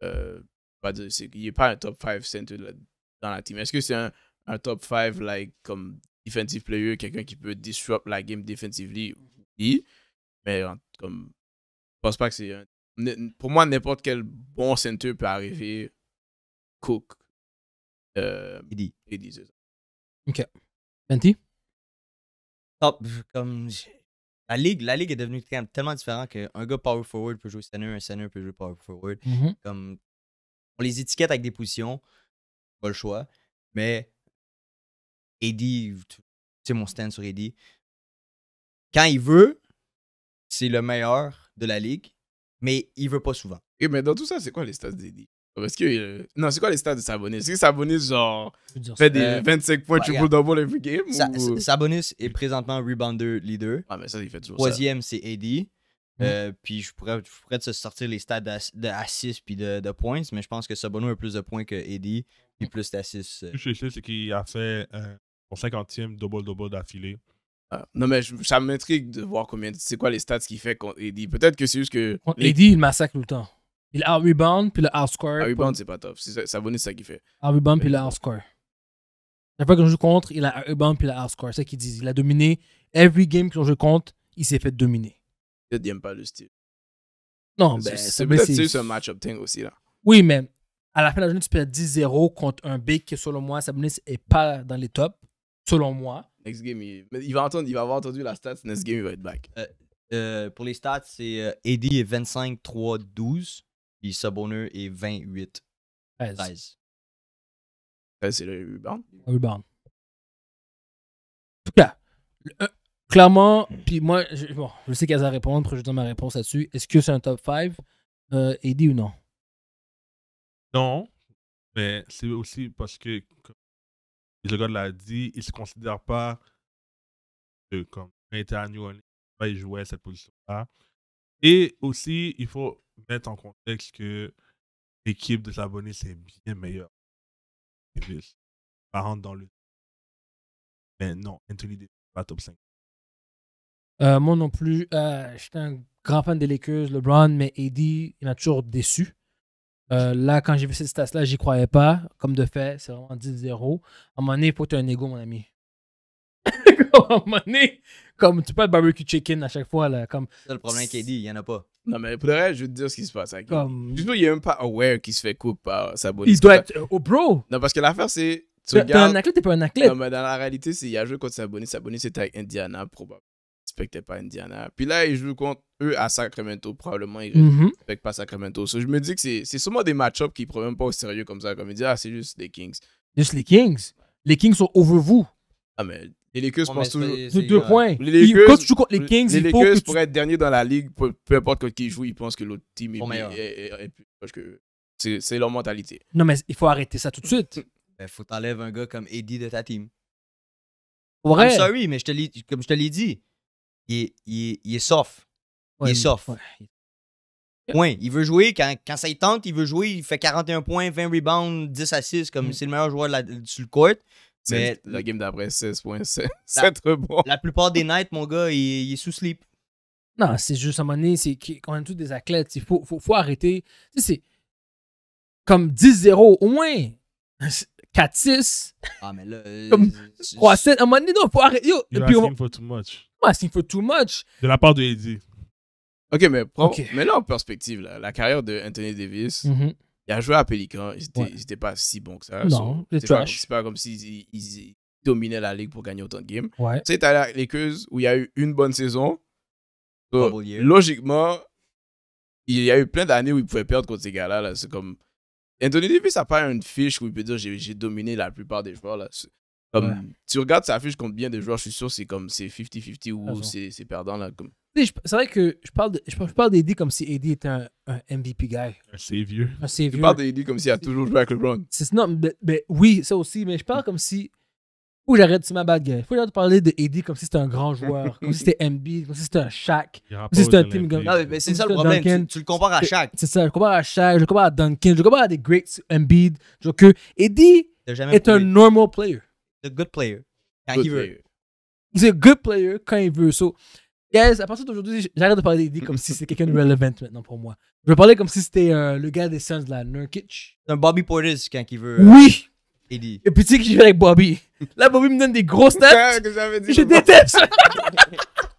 Euh, pas n'y est, pas un top 5 center euh, dans la team. Est-ce que c'est un, un, top 5 like, comme defensive player, quelqu'un qui peut disrupt la game defensively? Oui, mais comme, je pense pas que c'est un. Pour moi, n'importe quel bon center peut arriver. Cook. Euh, Eddie. Eddie, c'est ça.
Ok. Fenty?
Top. Comme
la ligue, la ligue est devenue tellement différente qu'un gars power forward peut jouer center, un center peut jouer power forward. Mm-hmm. Comme on les étiquette avec des positions. Pas le choix. Mais Eddie, c'est mon stand sur Eddie.
Quand il veut, c'est le meilleur de la ligue, mais il veut pas souvent. mais dans tout ça, c'est quoi les stats d'Eddie? Parce que. Euh, non, c'est quoi les stats de Sabonis? Est-ce que Sabonis, genre, fait des 25 euh, points triple double every game?
Sabonis est présentement rebounder leader. Ah, mais ça, il fait toujours Troisième, c'est Eddie. Euh, puis je pourrais, pourrais te sortir les stats assists puis de, de points, mais je pense que Sabono a plus de points que Eddie et plus d'assists. Euh. Je
sais, c'est qu'il a fait euh, son 50e double-double d'affilée. Ah, non, mais ça
m'intrigue de voir combien, c'est quoi les stats qu'il fait contre Eddie. Peut-être que c'est juste que. Eddie,
il massacre tout le temps.
Il a rebound puis le out-score score. Ah, rebound, c'est pas top. C'est c'est ça qu'il fait.
A rebound puis le out-score. Chaque fois qu'on joue contre, il a rebound puis le out-score C'est ça qu'ils disent. Il a dominé. Every game qu'on joue contre, il s'est fait dominer.
Peut-être n'aime pas le style. Non, ben, c'est peut-être un match-up thing aussi. Là.
Oui, mais à la fin de la journée, tu perds 10-0 contre un big selon moi, Sabonis n'est pas dans les tops. Selon moi.
Next game, il, va, entendre, il va avoir entendu la stats.
Next game, il va être back. Euh, euh pour les stats, c'est euh, est 25, 3, 12. Puis Sabonis est 28, 13. 13. c'est le
rebound. Le rebound. En tout cas, le, euh, clairement, puis moi, je, bon, je sais qu'elle va répondre, je donne ma réponse là-dessus. Est-ce que c'est un top 5 euh, Eddie ou non
Non, mais c'est aussi parce que, comme le gars l'a dit, il ne se considère pas comme comme international, il jouait cette position-là. Et aussi, il faut mettre en contexte que l'équipe de abonnés, c'est bien meilleur. Davis. par rentre dans le. Mais non, Anthony Davis pas top 5.
Euh, moi non plus, euh, j'étais un grand fan des Lakers, LeBron, mais Eddie, il m'a toujours déçu. Euh, là, quand j'ai vu cette stats-là, j'y croyais pas. Comme de fait, c'est vraiment 10-0. À un moment donné, il faut être un ego, mon ami. à un moment donné, comme tu peux être barbecue chicken à chaque fois. Là, comme...
C'est le problème Eddie, il n'y en a pas. Non, mais pour le reste, je veux te dire ce qui se passe. Avec comme... Juste, il a même pas aware qui se fait coupe par sa Il doit être. au euh, oh, bro! Non, parce que l'affaire, c'est. Tu regardes... un athlète, t'es pas un athlète. Non, mais dans la réalité, c'est il a joué contre Sabonis. Sabonis c'est avec Indiana, probablement pas Indiana. Puis là, ils jouent contre eux à Sacramento. Probablement, ils mhm. respectent pas Sacramento. je me dis que c'est sûrement des match-ups qu'ils prennent pas au sérieux comme ça. Comme ils disent, ah, c'est juste les Kings.
Juste les Kings. Les Kings sont over vous.
Ah, mais les Lakers pensent toujours. deux points. Les Lakers, quand les Kings, les Lakers pour être dernier dans la ligue, peu, importe contre qui ils jouent, ils pensent que l'autre team est, meilleur. que C'est leur mentalité.
Non, mais il faut arrêter ça tout de suite. Il
ben, faut t'enlèves
un gars comme Eddie de ta team.
Ouais. I'm sorry,
mais je te comme je te l'ai dit, il est, il il soft. il est soft. Point. Il veut jouer. Quand, ça y tente, il veut jouer. Il fait 41 points, 20 rebounds, 10 assists, comme mm. c'est le meilleur joueur sur le court. Mais
la game d'après, 16 points,
trop bon. La plupart des nights, mon gars,
il, est sous sleep. Non, c'est juste à un moment donné, c'est quand est tous des athlètes. Il faut, faut, arrêter. c'est comme 10-0 au moins. 4-6. Ah, mais là. 3-7. Euh, à un moment donné, non, faut arrêter. il faut s'il faut
tout too De la part de Eddie.
OK, mais prends, mais là en perspective, là, la carrière de Anthony Davis, mhm. il a joué à Pelican, il n'étaient pas si bon que ça. Non, c'est pas, comme s'ils dominaient la ligue pour gagner autant de games. Ouais. Tu sais, les où il y a eu une bonne saison. logiquement, il y a eu plein d'années où il pouvait perdre contre ces gars-là. c'est comme... Anthony Davis a pas une fiche où il peut dire j'ai dominé la plupart des joueurs. Là. Comme, Tu regardes sa affiche contre bien des joueurs, je suis sûr c'est comme c'est 50-50 ou c'est perdant. là. Comme...
C'est vrai que je parle, je parle d'Eddie comme si Eddie était un, MVP guy.
Un savior. Un savior. Tu parles d'Eddie comme s'il a toujours joué avec LeBron.
C'est, non, mais, oui, ça aussi, mais je parle comme si. Ou j'arrête c'est ma bad guy. Faut de parler d'Eddie comme si c'était un grand joueur, comme si c'était MB, comme si c'était un Shaq, comme si c'était un team... Non, mais, c'est ça le problème. Tu, le compares à Shaq. C'est ça, je compare à Shaq, je compare à Duncan, je compare à des greats Embiid. Je Eddie est un normal player. The good player. Quand il veut. C'est un good player quand il veut. So, guys, à partir d'aujourd'hui, j'arrête de parler d'Eddie comme si c'était quelqu'un de relevant maintenant pour moi. Je vais parler comme si c'était euh, le gars des Suns, là, Nurkic. C'est un Bobby Portis quand il veut. oui! Eddie. Euh, Et puis tu sais que
j'y vais avec Bobby. Là, Bobby me donne des grosses stats. je déteste!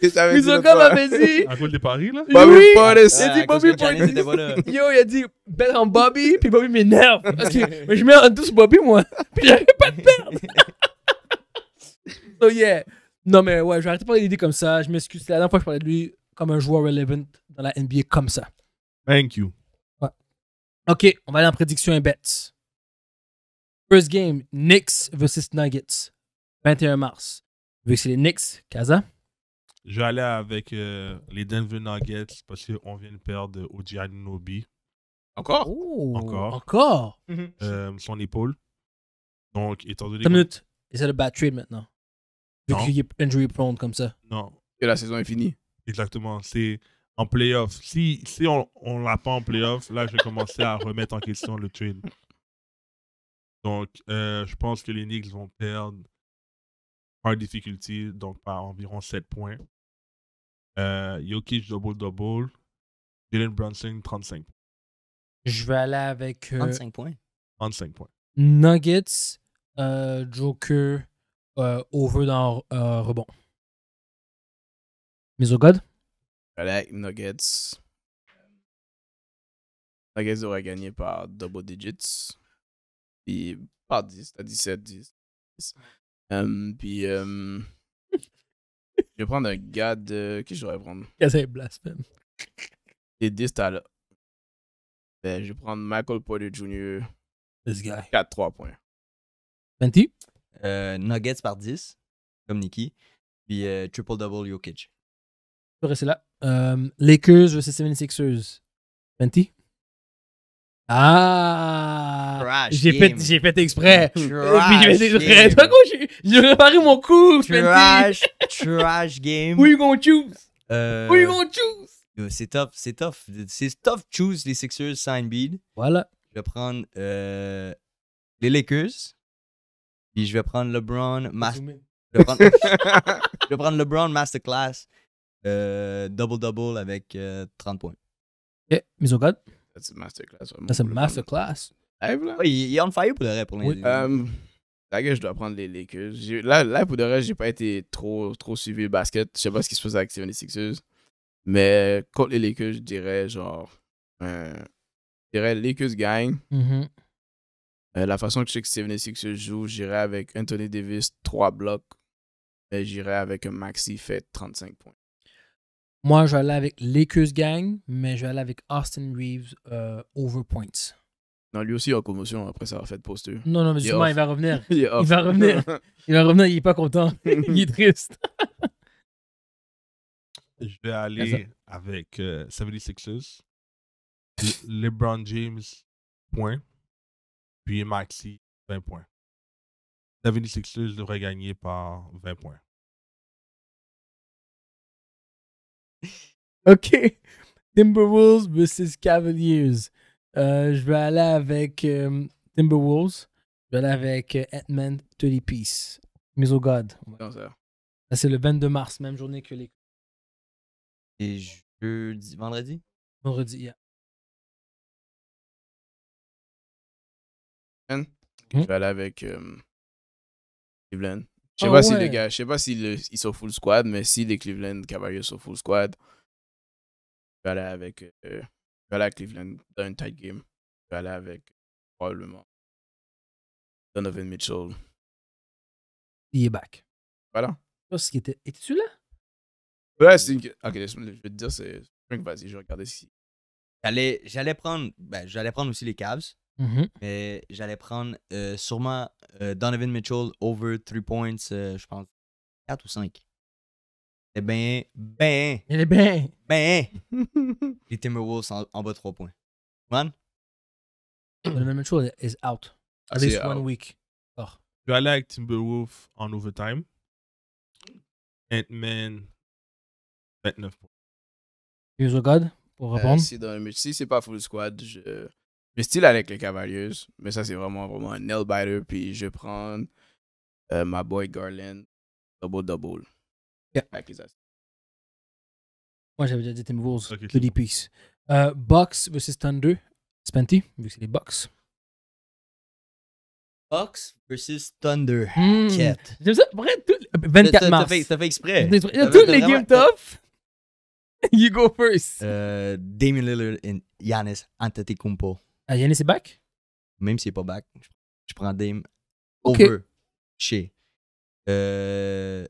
Ils ce que ça veut
À paris, là? Bobby oui. Il a ah, dit Bobby Portis.
Yo, il a dit Bet en Bobby, puis Bobby m'énerve. Parce je mets un douce Bobby, moi. Puis j'arrive pas de perdre. so yeah. Non, mais ouais, je vais arrêter de parler d'idées comme ça. Je m'excuse. C'est la dernière fois que je parlais de lui comme un joueur relevant dans la NBA comme ça. Thank you. OK, on va aller en prédiction et bets. First game, Knicks versus Nuggets. 21 mars. Vu que c'est les Knicks, Kaza.
Je vais aller avec euh, les Denver Nuggets parce qu'on vient de perdre Oji Nobi. Oh, encore? encore. Mhm. Encore. Euh, son épaule. Donc, étant donné. 10 c'est le bad trade maintenant. Vu qu'il est injury prone comme ça. Non. Et la saison est finie. Exactement. C'est en playoff. Si, si on ne l'a pas en playoff, là, je vais commencer à remettre en question le trade. Donc, euh, je pense que les Knicks vont perdre par difficulté, donc par environ 7 points. Euh, Jokic double-double. Dylan Brunson, 35 points. Je vais aller avec. 35 euh, points. 35 points.
Nuggets, euh, Joker, euh, over dans euh, rebond.
Mise au God? Allez, Nuggets. Nuggets aurait gagné par double digits. Puis par 10, à 17, 10. puis. Je vais prendre un gars de. Qui je devrais prendre
Casin Blasphème.
et 10 talents. Ben, je vais prendre Michael Porter Jr. This guy. 4-3 points. 20. Euh, Nuggets par 10, comme Nikki. Puis euh, Triple
Double Jokic.
Je vais rester là. Euh, Lakers versus 76ers. 20. Ah! J'ai fait, j'ai fait exprès. Puis
j'ai exprès.
réparé mon coup.
Trash, trash game.
Who you gonna choose?
Euh, Who you gonna
choose?
C'est tough, c'est tough. C'est tough choose les Sixers sign bead. Voilà. Je vais prendre euh, les Lakers. Puis je vais prendre LeBron master. Je, vais prendre LeBron Masterclass. Euh, double-double avec 30 euh, points.
Ok, mise au code. C'est un masterclass. Vraiment, C'est masterclass. il est en fire pour le reste. pour la um, gueule, je dois prendre les Lakers. Là, là, pour reste, je j'ai pas été trop, trop suivi le basket. Je sais pas ce qui se passe avec Steven Sixers. Mais contre les Lakers, je dirais genre. Euh, je dirais Lakers gagne. Mm-hmm. Euh, la façon que je sais que Steven Sixers joue, j'irai avec Anthony Davis trois blocs. Et j'irai avec un Maxi fait 35 points.
Moi, je vais aller avec Lakers Gang, mais je vais aller avec Austin Reeves euh, over points.
Non, lui aussi il est en commotion après ça a fait poster. Non, non, mais justement, il, va revenir. il, va
revenir. il va revenir, il est pas content. il est triste.
je vais aller avec euh, 76ers, LeBron James, point. Puis Maxi, 20 points. 76ers devrait gagner par 20 points.
OK. Timberwolves versus Cavaliers. Euh, je vais aller avec euh, Timberwolves. Je vais aller avec ant Tony 30 Peace Mise au oh God. c'est le 22 mars, même journée que les.
Et jeudi, vendredi
Vendredi, yeah.
Hmm? Je vais aller avec
Evelyn euh, Cleveland. Ah je sais pas si les gars, je sais pas s'ils ils sont full squad, mais si les Cleveland Cavaliers sont full squad, je vais aller avec, euh, Cleveland dans une tight game. Je vais aller avec probablement Donovan Mitchell. Il est back. Voilà. est était. Es-tu là? Ouais, c'est une. Ok, je vais te dire, c'est. Vas-y, je vais regarder si.
J'allais prendre. Ben, j'allais prendre aussi les Cavs. Mm Mais j'allais prendre euh, sûrement euh, Donovan Mitchell over 3 points, euh, je pense 4 ou 5. C'est bien, bien. Il est eh bien. Ben. ben, eh ben! ben! Les Timberwolves en, bas 3
points. Man?
Donovan Mitchell is out. Ah, At least one week.
Oh. Je vais aller avec Timberwolves en overtime. Ant-Man, 29 points.
User God, pour
euh, répondre. si c'est
pas full squad, je mais style avec les Cavaliers. Mais ça, c'est vraiment, un nail-biter. Puis je prends euh, ma boy Garland. Double-double. Yeah.
Moi, j'avais déjà dit Tim Wolves. Okay, Goody Peace. Euh, Bucks
versus Thunder. Spenty, vu que c'est les Bucks.
Bucks versus Thunder. 24 hmm. J'aime ça. Bref, tout, 24 mars. Ça fait, fait, exprès. Toutes les games tough. you go first. Euh, Damien Lillard et Yannis Antetokounmpo a ah, Yannis est back? Même s'il n'est pas back, je prends Dame over chez euh,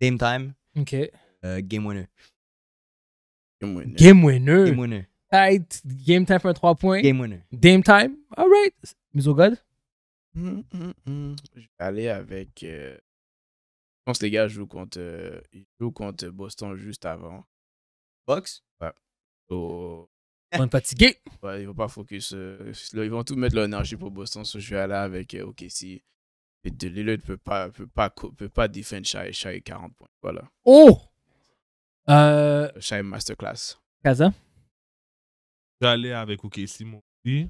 Dame Time. Euh, game winner. Game winner. Game winner.
Game Game time pour un 3 points. Game winner. Dame time. All right. Hum, hum,
hum. Je vais aller avec. Euh, je pense que les gars jouent contre, contre Boston juste avant. Box? Ouais. On fatigué. ils vont pas focus. Euh, ils vont tout mettre leur énergie pour Boston. ce jeu là avec euh, OKC. Et de Lillard ne peut pas, peut peut pas défendre Shai, Shai 40 points. Voilà.
Oh!
Euh... Shai Masterclass. Kaza? Je vais aller avec OKC, mon aussi.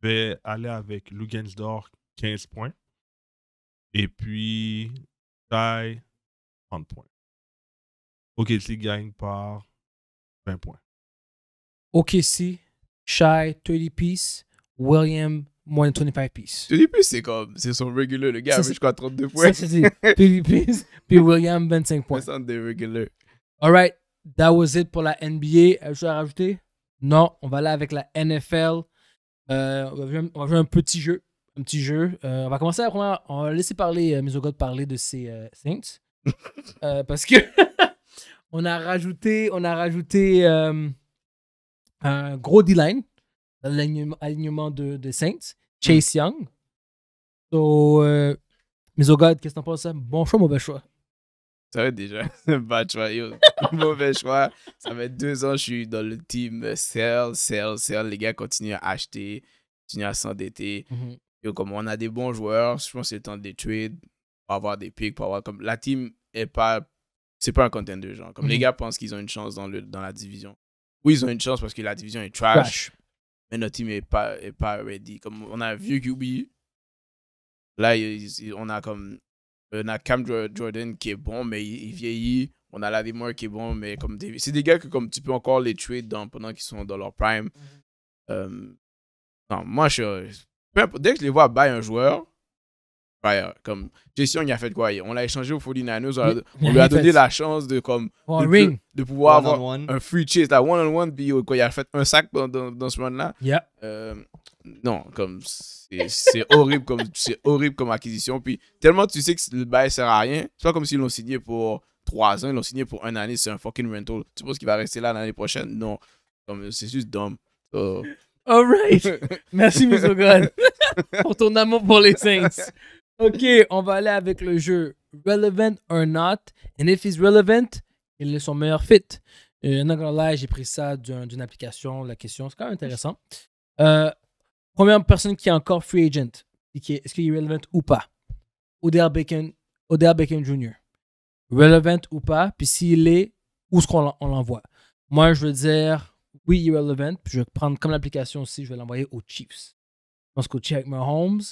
Je vais aller avec Lugensdor, 15 points. Et puis, Shai, 30 points. OKC gagne par 20 points.
OKC, Shy, 30 piece, William, moins de 25 piece. 30
piece,
c'est comme, c'est son régulier, le gars je crois, 32 points. 30 piece,
puis William, 25 points. C'est des regular. All right, that was it pour la NBA. Quelque chose à rajouter? Non, on va aller avec la NFL. Euh, on, va jouer, un petit jeu. Un petit jeu. Euh, on va commencer à on va laisser parler, euh, de parler de ses euh, Saints. parce que on a rajouté, on a rajouté un gros D-line, l'alignement de, Saints, Chase mm. Young. So, euh, mais oh qu'est-ce que t'en penses, Bon choix, mauvais choix?
Ça va déjà, bad choix, mauvais choix. Ça fait deux ans je suis dans le team sell, sell, sell. Les gars continuent à acheter, continuent à s'endetter. Mm-hmm. comme on a des bons joueurs, je pense que c'est le temps de trade pour avoir des picks, pour avoir comme... La team est pas... C'est pas un de gens. Comme les mm-hmm. gars pensent qu'ils ont une chance dans, le, dans la division oui, ils ont une chance parce que la division est trash. Mais notre team n'est pas, pas ready. Comme on a un vieux QB. Là, on a comme. Cam Jordan qui est bon, mais il, vieillit. On a la Moore qui est bon, mais comme c'est des gars que comme tu peux encore les tuer dans, pendant qu'ils sont dans leur prime. Mhm. Euh, non, moi, je, dès que je les vois bailler un joueur, ouais Comme, gestion il a fait quoi On l'a échangé au 49ers. On, lui a donné la chance de, comme, de, pouvoir avoir un free chase, la one-on-one. Puis euh, quoi, il a fait un sac dans, ce monde là euh, non, comme, c'est horrible, comme, horrible comme acquisition. Puis tellement tu sais que le bail ne sert à rien. C'est pas comme s'ils l'ont signé pour 3 ans, ils l'ont signé pour un année. C'est un fucking rental. Tu penses qu'il va rester là l'année prochaine Non. C'est juste dumb. All right, Merci, Misogon, pour ton amour pour les
Saints. OK, on va aller avec le jeu Relevant or Not. And if he's relevant, il est son meilleur fit. Euh, là, j'ai pris ça d'une application, la question. C'est quand même intéressant. Euh, première personne qui est encore free agent. qui Est-ce « qu'il est relevant ou pas? Odell Bacon Odell Jr. Relevant ou pas? Puis s'il est, où est-ce qu'on l'envoie? Moi, je veux dire, oui, il est relevant. Puis je vais prendre comme l'application aussi, je vais l'envoyer aux Chiefs. Je pense qu'au Chiefs My Mahomes,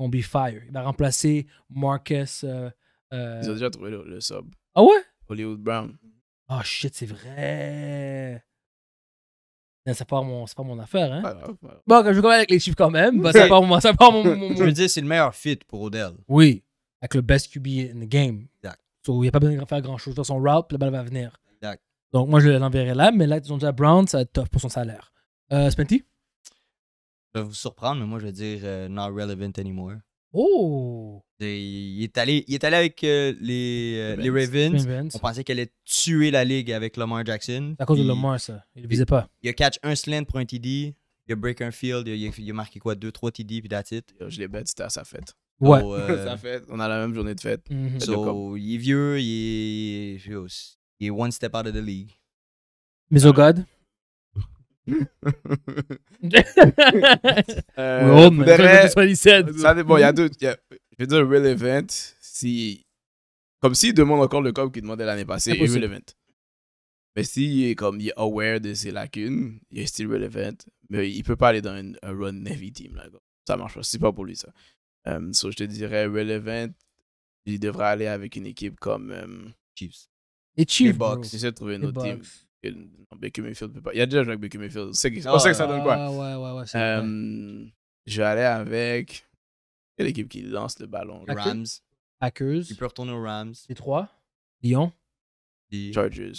on be fire. Il va remplacer Marcus. Euh, euh, ils ont
déjà trouvé le, sub. Ah ouais? Hollywood Brown.
Oh shit, c'est vrai. c'est pas, mon, c'est pas mon affaire, hein? Voilà, je vais quand même avec les chiffres quand même. bah, c'est pas mon, c'est pas mon, Je veux dire,
c'est le meilleur fit pour
Odell. Oui, avec le best QB in the game. Exact. So, il n'y a pas besoin de faire grand-chose. Dans son route, la balle va venir. Exact. Donc, moi, je l'enverrai là, mais là, ils ont déjà Brown, ça va être tough pour son salaire. Euh, Spenty?
Je vais vous surprendre, mais moi, je vais dire euh, Not Relevant Anymore.
Oh!
il, est allé, il est allé avec euh, les, euh, les Ravens. On pensait qu'elle allait tuer la ligue avec Lamar Jackson. C'est à cause de Lamar, ça. Il ne visait pas. Il a catch un slant pour un TD. Il a break un field. Il a, marqué quoi? 2-3 TD, puis that's it. Je l'ai bête, c'était à sa fête. Ouais. sa fête. On a la même journée de fête. Mhm. so, il est vieux. Il est, il est one step out of the league.
Mais au euh,
ça Il y a deux. je veux dire, relevant, si. Comme s'il demande encore le cop qu'il demandait l'année passée, il est relevant. Mais s'il est comme il est aware de ses lacunes, il est still relevant. Mais il peut pas aller dans un run Navy team. Là, ça marche pas. C'est pas pour lui ça. Um, je te dirais relevant, il devrait aller avec une équipe comme. Euh, Chiefs. Les Chiefs. J'essaie de trouver une autre team. Non, Baker Mayfield peut pas. Il y a déjà joué avec Baker Mayfield. on sait que ça donne quoi. Ah, ouais, ouais, ouais. Euh, je vais aller avec. Quelle équipe qui lance le ballon Rams.
Packers Tu peux retourner aux Rams. Les trois.
Lyon. Les... Chargers.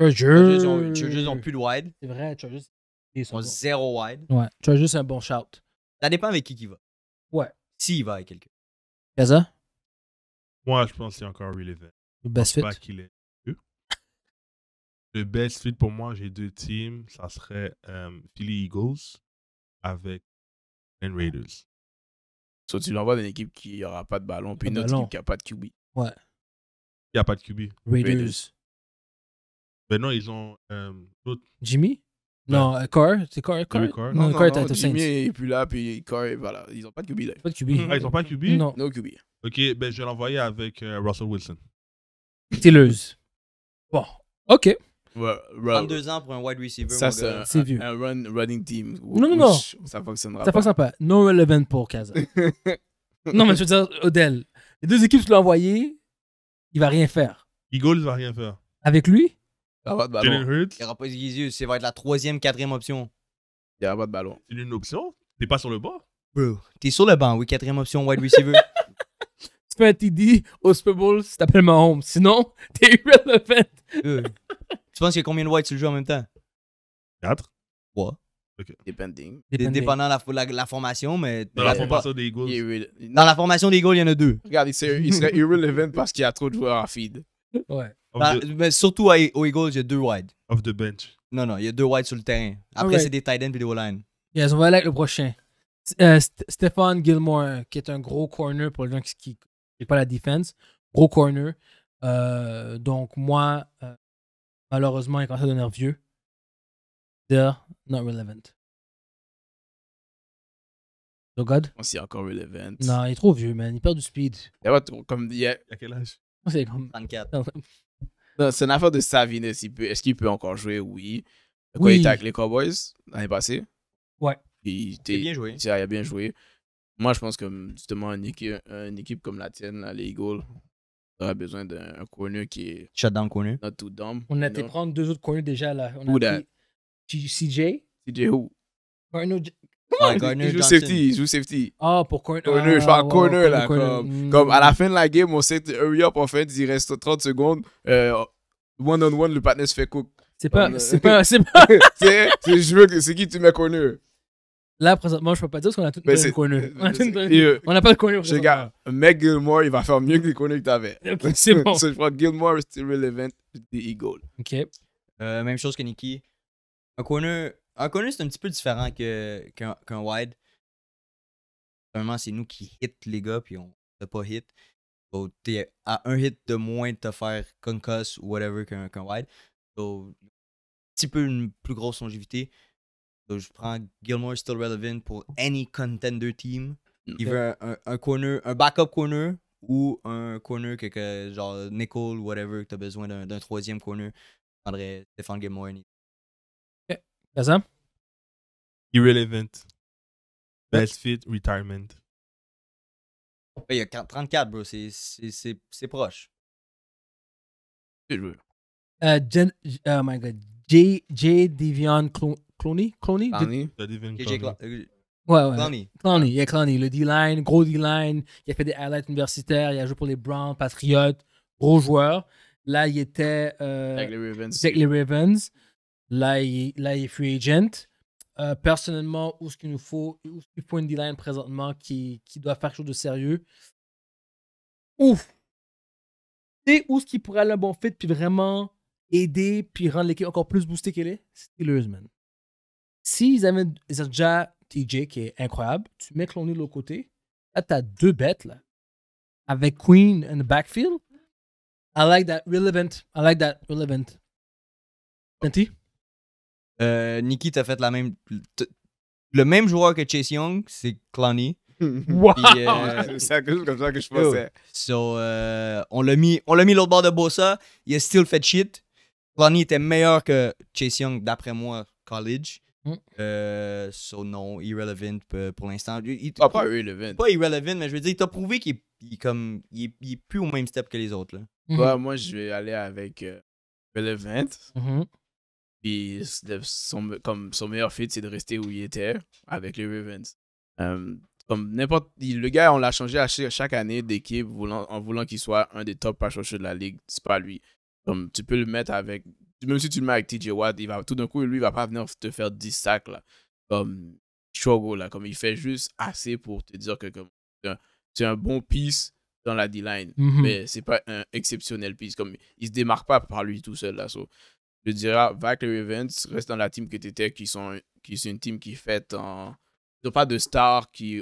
Chargers. Chargers ont, plus de wide. C'est vrai, Chargers. Ils ont zéro wide. Ouais.
Chargers, c'est un bon shout.
Ça dépend avec qui qui va. Ouais.
S'il va
avec quelqu'un. Kaza Moi, je pense qu'il y a encore Relevant. Best fit. qu'il est. Le best fit pour moi, j'ai deux teams. Ça serait euh, Philly Eagles avec les Raiders. Soit tu l'envoies d'une équipe qui n'aura pas de ballon, puis une autre équipe qui n'a pas de QB. Ouais. Il n'y a pas de QB. Raiders. Ben non, ils ont. Euh, Jimmy ben. Non, uh, C'est Carr, Carr? Non, non, Carr à Jimmy n'est plus là, puis Carr, voilà. Ils n'ont pas de QB. Là. Pas de QB. ah, ils n'ont pas de QB Non. No QB. Ok, ben je vais l'envoyer avec euh, Russell Wilson.
Steelers. Bon, ok.
32 ans pour un wide receiver. Ça, c'est vieux. Un
running team. Non, non, non. Ça fonctionnera ça pas. Ça fonctionne
pas. No relevant pour Kaza. non, mais je veux dire, Odell, les
deux équipes Tu l'as envoyé,
il va rien faire. Eagles va rien faire. Avec lui
Il n'y aura pas de ballon. Il aura pas de Ça va être la troisième, quatrième option. Il n'y aura pas de ballon. C'est une option T'es pas sur le banc Bro, t'es sur le banc, oui, quatrième option, wide receiver. tu fais un TD au Super Bowl tu t'appelles Mahomes. Sinon, t'es irrelevant. Euh. Tu penses qu'il y a combien de wides sur le en même temps?
Quatre. Trois.
Depending. Dépendant
la, la, formation, mais. Dans la formation
des Eagles. Il la formation des il y en a deux.
Regarde, il serait, il irrelevant parce qu'il y a trop de joueurs en feed. Ouais. mais surtout aux Eagles, il y a deux wide. off the bench. Non, non, il y a deux wide sur le terrain. Après, c'est des tight ends et des O-line.
Yes, on va aller avec le prochain. Euh, Stéphane Gilmore, qui est un gros corner pour les gens qui n'ont pas la défense. Gros corner. Euh, donc, moi, euh, Malheureusement, il commence à devenir vieux. They're not
relevant.
So God? On oh, s'y encore relevant. Non, il est
trop vieux, man. Il perd du speed.
Eh, il a comme. Il a... à quel âge?
C'est comme. 34.
c'est une affaire de saviness. Est-ce qu'il peut encore jouer? Oui. Quand il était avec les Cowboys l'année passée? Ouais. Il, il a bien joué. Moi, je pense que justement, une équipe, comme la tienne, les Eagles, a besoin d'un corner qui est. down corner. Not too dumb. On a été
prendre deux autres corners déjà là. On Who CJ. CJ who? Corner.
Comment il joue safety, il joue safety. Ah, oh, pour corner. Ah, je parle un corner, là. Hmm. Comme, à la fin de la game, on sait, hurry up, en fait, il reste 30 secondes. Euh, one on one, le partner se fait cook. C'est pas, euh, c'est pas, c'est pas. c'est, je veux, c'est qui tu mets corner?
Là, présentement, je peux pas dire parce qu'on a tout de corner. Euh, on n'a euh, pas de corner.
Les gars, mec Gilmore, il va faire mieux que les connus que tu avais. c'est bon. je crois que Gilmore est still relevant to the Eagle. OK.
Euh, même chose que Nikki. Un corner, un c'est un petit peu différent qu'un wide. Normalement, c'est nous qui hit les gars, puis on peut pas hit. t'es à un hit de moins de te faire concuss ou whatever qu'un wide. Donc, un petit peu une plus grosse longévité. Donc, je prends Gilmore Still Relevant pour any contender team. Il veut un, corner, un backup corner ou un corner que, genre nickel, whatever, que tu as besoin d'un troisième corner. Je prendrais Stéphane Gilmore. Ok. Kazam?
Irrelevant. Best fit, retirement.
Il y a 34, bro. C'est proche. C'est
joué. Uh, oh my god. J. J. Devion Clooney? Clooney? clony, il y a Clony. le D-line, gros D-line. Il a fait des highlights universitaires, il a joué pour les Browns, Patriots, gros joueur. Là, il était euh, avec les Ravens. avec Ravens. Là, il, là, est free agent. Euh, personnellement, où est-ce qu'il nous faut, où ce qu'il faut une D-line présentement qui, qui doit faire quelque chose de sérieux? Ouf! Et où ce qui pourrait aller bon fit puis vraiment aider puis rendre l'équipe encore plus boostée qu'elle est? Steelers, man. S'ils avaient déjà TJ qui est incroyable, tu mets Clonny de l'autre côté, là, tu deux bêtes, là. Avec Queen and backfield. I like that relevant. I like that relevant. Nanti? Euh, Nikki, t'as fait la même.
Le même joueur que Chase Young, c'est Clowney. Wow! Euh,
c'est comme ça que je pensais.
So, euh, on l'a mis, mis l'autre bord de Bossa. Il a still fait shit. Clowney était meilleur que Chase Young, d'après moi, college. Mm. Euh, son nom non, irrelevant euh, pour l'instant. Ah, pas irrelevant. Pas irrelevant, mais je veux dire, il
t'a prouvé qu'il est, comme, il, est, plus au même step que les autres. Là. Mm-hmm. moi, je vais aller avec euh, relevant. Mm-hmm. Puis son, comme, son meilleur fit, c'est de rester où il était avec les comme n'importe le gars on l'a changé à chaque, année d'équipe voulant, en voulant qu'il soit un des top pass de la ligue c'est pas lui comme tu peux le mettre avec même si tu le mets avec TJ Watt, il va, tout d'un coup, lui, il va pas venir te faire 10 sacs, Comme Shogo, là. Comme il fait juste assez pour te dire que comme, c'est un, un, bon piece dans la D-line. Mais mhm. ce Mais c'est pas un exceptionnel piece. Comme il se démarque pas par lui tout seul, là. je dirais, va avec les Ravens, reste dans la team que tu étais, qui sont qui sont une team qui fait en. Ils pas de star qui,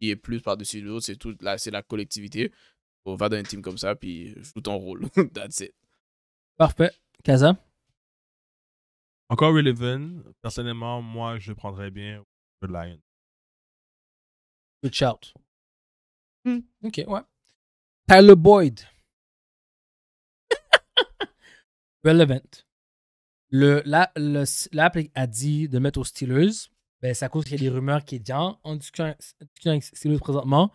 qui est plus par-dessus l'autre, c'est tout là, c'est la collectivité. On va dans une team comme ça, puis joue ton rôle. That's it.
Parfait. Kaza? Encore Relevant, personnellement, moi, je prendrais bien Red Lion. Good shout.
Hmm, ok, ouais. Tyler Boyd. Relevant. Le, la, le, a dit de mettre aux Steelers. Ben, ça cause qu'il y a des rumeurs qui disent en, en discutant avec Steelers présentement.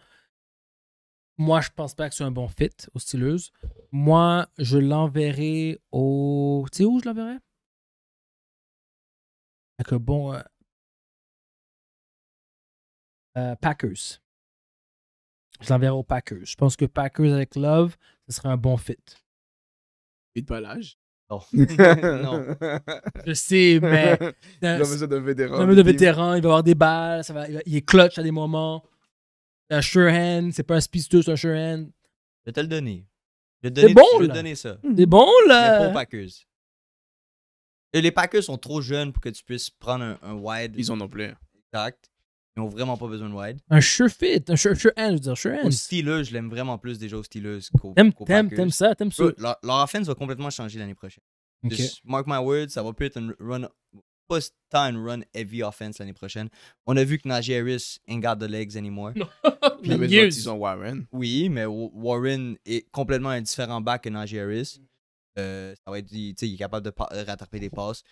Moi, je pense pas que c'est un bon fit aux Steelers. Moi, je l'enverrai au. Tu sais où je l'enverrai avec un bon. Euh,
euh, Packers. Je
l'enverrai aux Packers. Je pense que Packers avec Love, ce serait un bon fit.
Fit pas l'âge? Non. non. Je sais,
mais. besoin de vétéran. Un de vétéran, il va avoir des balles, ça va, il est clutch à des moments. C'est un sure hand, c'est pas un speedster, c'est un sure hand.
Je vais te le donner. Je vais te donner, je te donner ça. C'est bon, là. Mais pour Packers les Packers sont trop jeunes pour que tu puisses prendre un, wide. Ils en ont plus. Exact. Ils n'ont vraiment pas besoin de wide.
Un sure fit, un sure, sure end, je veux dire, sure end. Au
je l'aime vraiment plus déjà au styleux qu'au T'aimes t'aimes ça, t'aimes ça. Leur, offense va complètement changer l'année prochaine. Just mark my words, ça va plus être un run, pas tant un run heavy offense l'année prochaine. On a vu que Najee Harris ain't got the legs anymore. Puis, mais ils ont Warren. Oui, mais Warren est complètement un différent back que Najee mm. Euh, ça va être, il, il est capable de euh, rattraper des passes.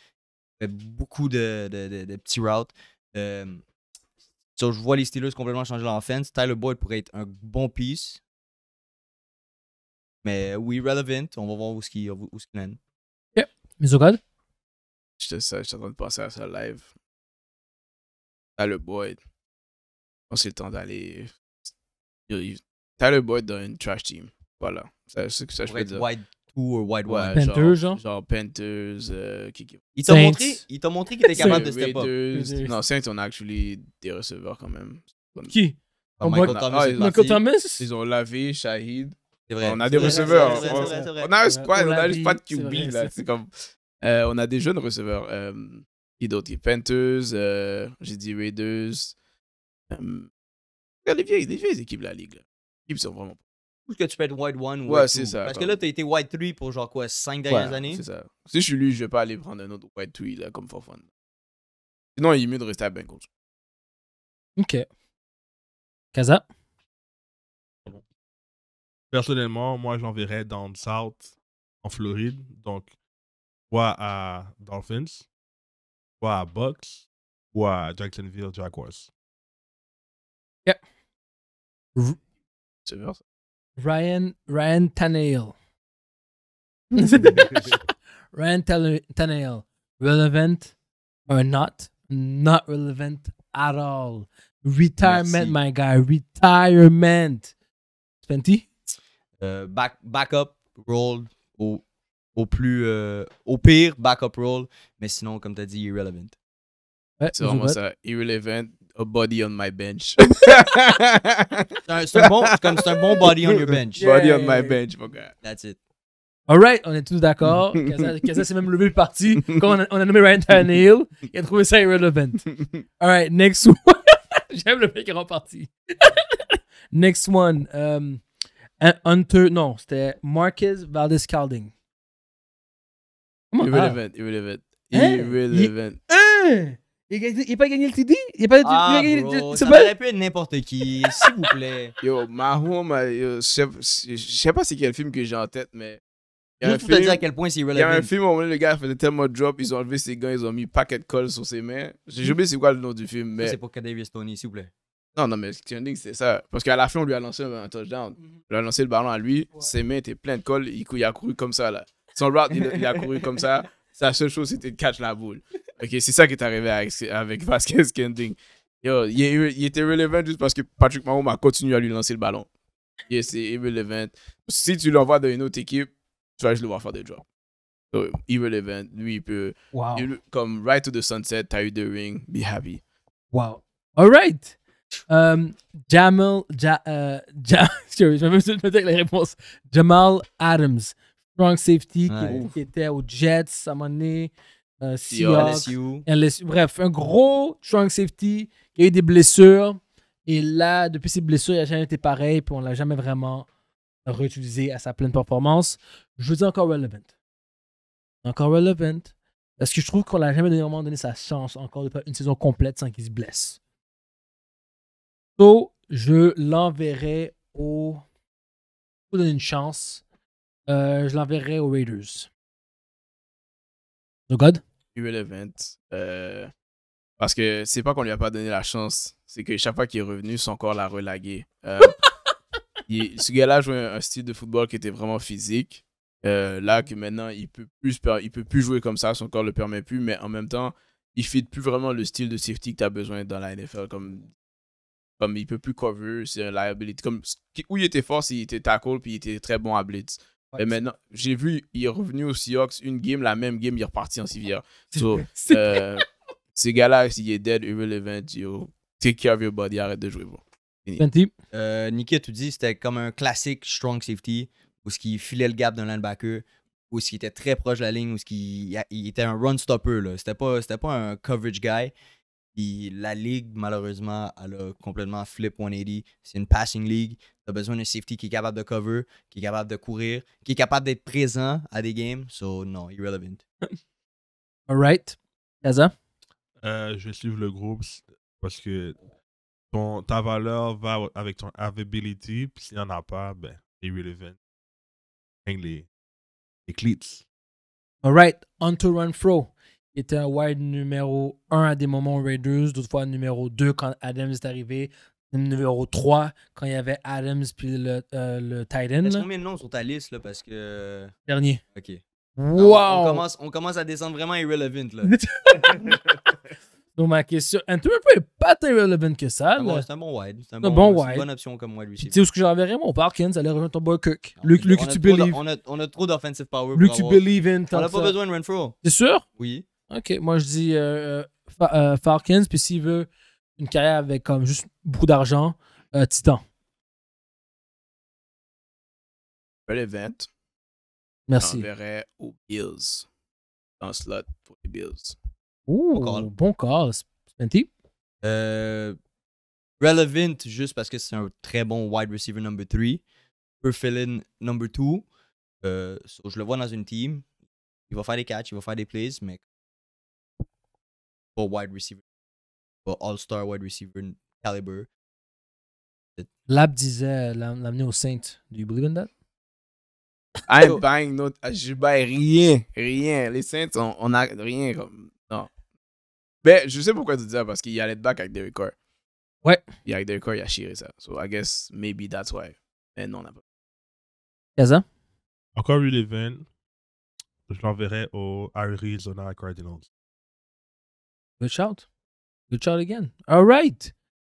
Il fait beaucoup de, de, petits routes. Euh, je vois les Steelers complètement changer l'offense. Tyler Boyd pourrait être un bon piece. Mais oui, relevant. On va voir où ce qu'il
Yep. Mise au code? Je suis en train de passer à ça live. Tyler Boyd. on s'est c'est le temps d'aller. Tyler Boyd dans une trash team. Voilà. Ça, ce ça je peux dire ou euh, White Watch. Panthers, genre. Genre Panthers. Ils euh, qui, qui... Ils t'ont montré, t'ont montré qu'il était capable de step up. Non, Saints, on a actually des receveurs quand même. Qui on Michael, Thomas. Ah, Thomas Ils ont lavé Shahid. C'est vrai. On a des receveurs. Hein. on, a on a juste pas de QB là. C'est comme. Euh, on a des jeunes receveurs. Euh, qui d'autre Panthers, euh, j'ai dit Raiders. Regarde les vieilles, les équipes de la ligue. Les équipes sont vraiment
ou que tu peux être White 1 ou Ouais, c'est ça. Parce que là, t'as été White 3 pour genre quoi, 5 dernières ouais, années? C'est ça.
Si je suis lui, je vais pas aller prendre un autre White 3 là, comme for fun. Sinon, il est mieux
de rester à Bengals.
Ok. Kaza?
Personnellement, moi, j'enverrais le South en Floride. Donc, soit à Dolphins, soit à Bucks, soit à Jacksonville Jaguars. Yeah.
C'est bien ça. Ryan, Ryan Tannehill. Ryan Tannehill. Relevant or not? Not relevant at all. Retirement, my guy. Retirement. Spenty?
Euh, back, backup role au, plus euh, au pire backup role, mais sinon comme tu as dit irrelevant c'est vraiment
ça irrelevant a body on my bench. c'est un, bon, un bon body on your bench. Body on my bench, mon gars. That's
it.
All right. on est tous d'accord. ça, s'est même levé le parti. Quand on a, on nommé Ryan Tannehill, il a trouvé ça irrelevant. right. next one. J'aime le mec qui est reparti. next one. Um, non, c'était Marcus Valdez Calding.
Irrelevant, ah. irrelevant. Hein? Irrelevant.
Hein? Il n'a pas gagné le TD? Il a pas, ah, il a gagné, bro, ça aurait pu
être n'importe qui, s'il vous plaît. Yo, Mahou, euh, yo, je sais pas c'est quel film que j'ai en tête, mais... Il y a un film, te dire à quel point c'est Il y a un film où le gars faisait tellement de drop, ils ont enlevé ses gants, ils ont mis paquet de colle sur ses mains. J'ai oublié hmm. c'est quoi le nom du film, mais... C'est pour Kadavis Tony, s'il vous plaît. Non, non, mais que c'est ça. Parce qu'à la fin, on lui a lancé un touchdown. Mhm. On lui a lancé le ballon à lui, ses mains étaient pleines de colle, il, a couru comme ça, là. Son route, il a couru comme ça. Sa seule chose, c'était de catch la boule. OK, c'est ça qui est arrivé avec, avec Vasquez Kending. Yo, il, il, était relevant juste parce que Patrick Mahomes a continué à lui lancer le ballon. Yes, c'est irrelevant. Si tu l'envoies dans une autre équipe, tu vas juste le voir faire des jobs. So, irrelevant, lui, il peut. Wow. comme Right to the Sunset, t'as eu The Ring, be happy.
Wow. All right. Um, Jamal. Ja, uh, je me Jamal Adams strong safety qui, était aux Jets à un moment euh, LSU. Bref, un gros strong safety qui a eu des blessures. Et là, depuis ses blessures, il n'a jamais été pareil. Puis on ne l'a jamais vraiment réutilisé à sa pleine performance. Je vous dis encore relevant. Encore relevant. Parce que je trouve qu'on l'a jamais donné, donné sa chance encore de faire une saison complète sans qu'il se blesse. So, je l'enverrai au. Pour donner une chance euh, je l'enverrai aux Raiders.
No God? Irrelevant. Euh, parce que c'est pas qu'on lui a pas donné la chance. C'est que chaque fois qu'il est revenu, son corps l'a relagué. Euh, ce gars-là jouait un, style de football qui était vraiment physique. Euh, là, que maintenant, il peut, plus, il peut plus jouer comme ça. Son corps le permet plus. Mais en même temps, il fit plus vraiment le style de safety que tu as besoin dans la NFL. Comme comme il peut plus cover, c'est un liability. Comme, où il était fort, c'est il était tackle, puis il était très bon à blitz. Et maintenant, j'ai vu, il est revenu au Seahawks une game, la même game, il est reparti en civière. So, ces euh, gars-là, s'il est dead, irrelevant, yo, take care of your body, arrête de jouer, bro. Euh, tu tu dis
c'était comme un classique strong safety, où ce qui filait le gap d'un linebacker, où ce qui était très proche de la ligne, où ce qui il, était un run stopper. C'était pas, pas un coverage guy la ligue, malheureusement, elle a complètement flip 180. C'est une passing league. Tu as besoin d'un safety qui est capable de cover, qui est capable de courir, qui est capable d'être présent à des games. So,
non, irrelevant.
All right. Kaza?
Euh, je vais suivre le groupe parce que ton, ta valeur va avec ton availability. Puis s'il n'y en a pas, ben, irrelevant. Les, les cleats.
All right. On to run throw était un wide numéro 1 à des moments Raiders, d'autres fois numéro 2 quand Adams est arrivé, numéro 3 quand il y avait Adams puis le, euh, le Titan. Est-ce combien
le nom sur ta liste là parce que dernier. OK. Wow. on, commence, à descendre vraiment irrelevant là.
Donc ma question, un peu est pas tant irrelevant que ça. c'est un bon wide. C'est un bon, une bonne option comme wide receiver. Tu sais où ce que j'enverrais mon Parkins, allait rejoindre ton boy Cook. Ah, tu believe.
on, a, on a trop d'offensive power. Lui que tu believe in. On n'a pas besoin de Renfro. C'est
sûr? Oui. OK, moi je dis euh, euh, euh, Falcons, puis s'il veut une carrière avec comme juste beaucoup d'argent, euh, Titan.
Relevant. Merci. verrait aux Bills. Dans slot pour les Bills.
Ouh, bon call. Bon call. Spenty? Euh, relevant, juste parce que c'est un très bon wide receiver number 3. Peu fill-in number 2. je le vois dans une team. Il va faire des catchs, il va faire des plays, mais for wide receiver, for all-star wide receiver caliber.
Lab disait euh, l'amener au Saints. Do you believe in that?
I'm buying no. Ah, je buy ben, rien. Rien. Les Saints, on n'a rien Non. Mais ben, je sais pourquoi tu dis ça, parce qu'il y a les back avec Derek Carr. Ouais. a avec Derek Carr, il a chiré ça. So I guess maybe that's why.
Mais non, on n'a pas. Kaza? Encore une les Je l'enverrai au Arizona Cardinals. Good shout. Good shout again.
All right.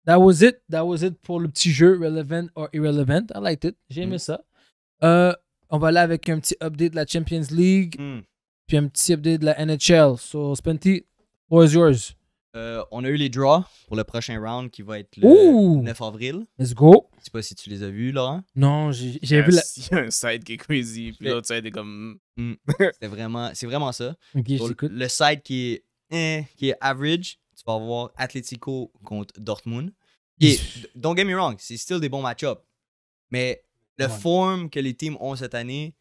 That was it. That was it pour le petit jeu Relevant or Irrelevant. I liked it. J'ai aimé mm. ça. Euh, on va aller avec un petit update de la Champions League. Mm. Puis un petit update de la NHL. So, Spenty, what is yours? Euh, on a
eu les draws pour le prochain round qui va être le 9 avril. Let's go. Je sais pas si tu les as vus, là. Non, j'ai vu la. Il y a un site qui est crazy, puis l'autre site est comme. Mm. c'est vraiment, vraiment ça. le side qui est eh. qui est average, tu vas avoir Atletico contre Dortmund. Et, don't get me wrong, c'est still des bons match-ups. Mais le forme que les teams ont cette année,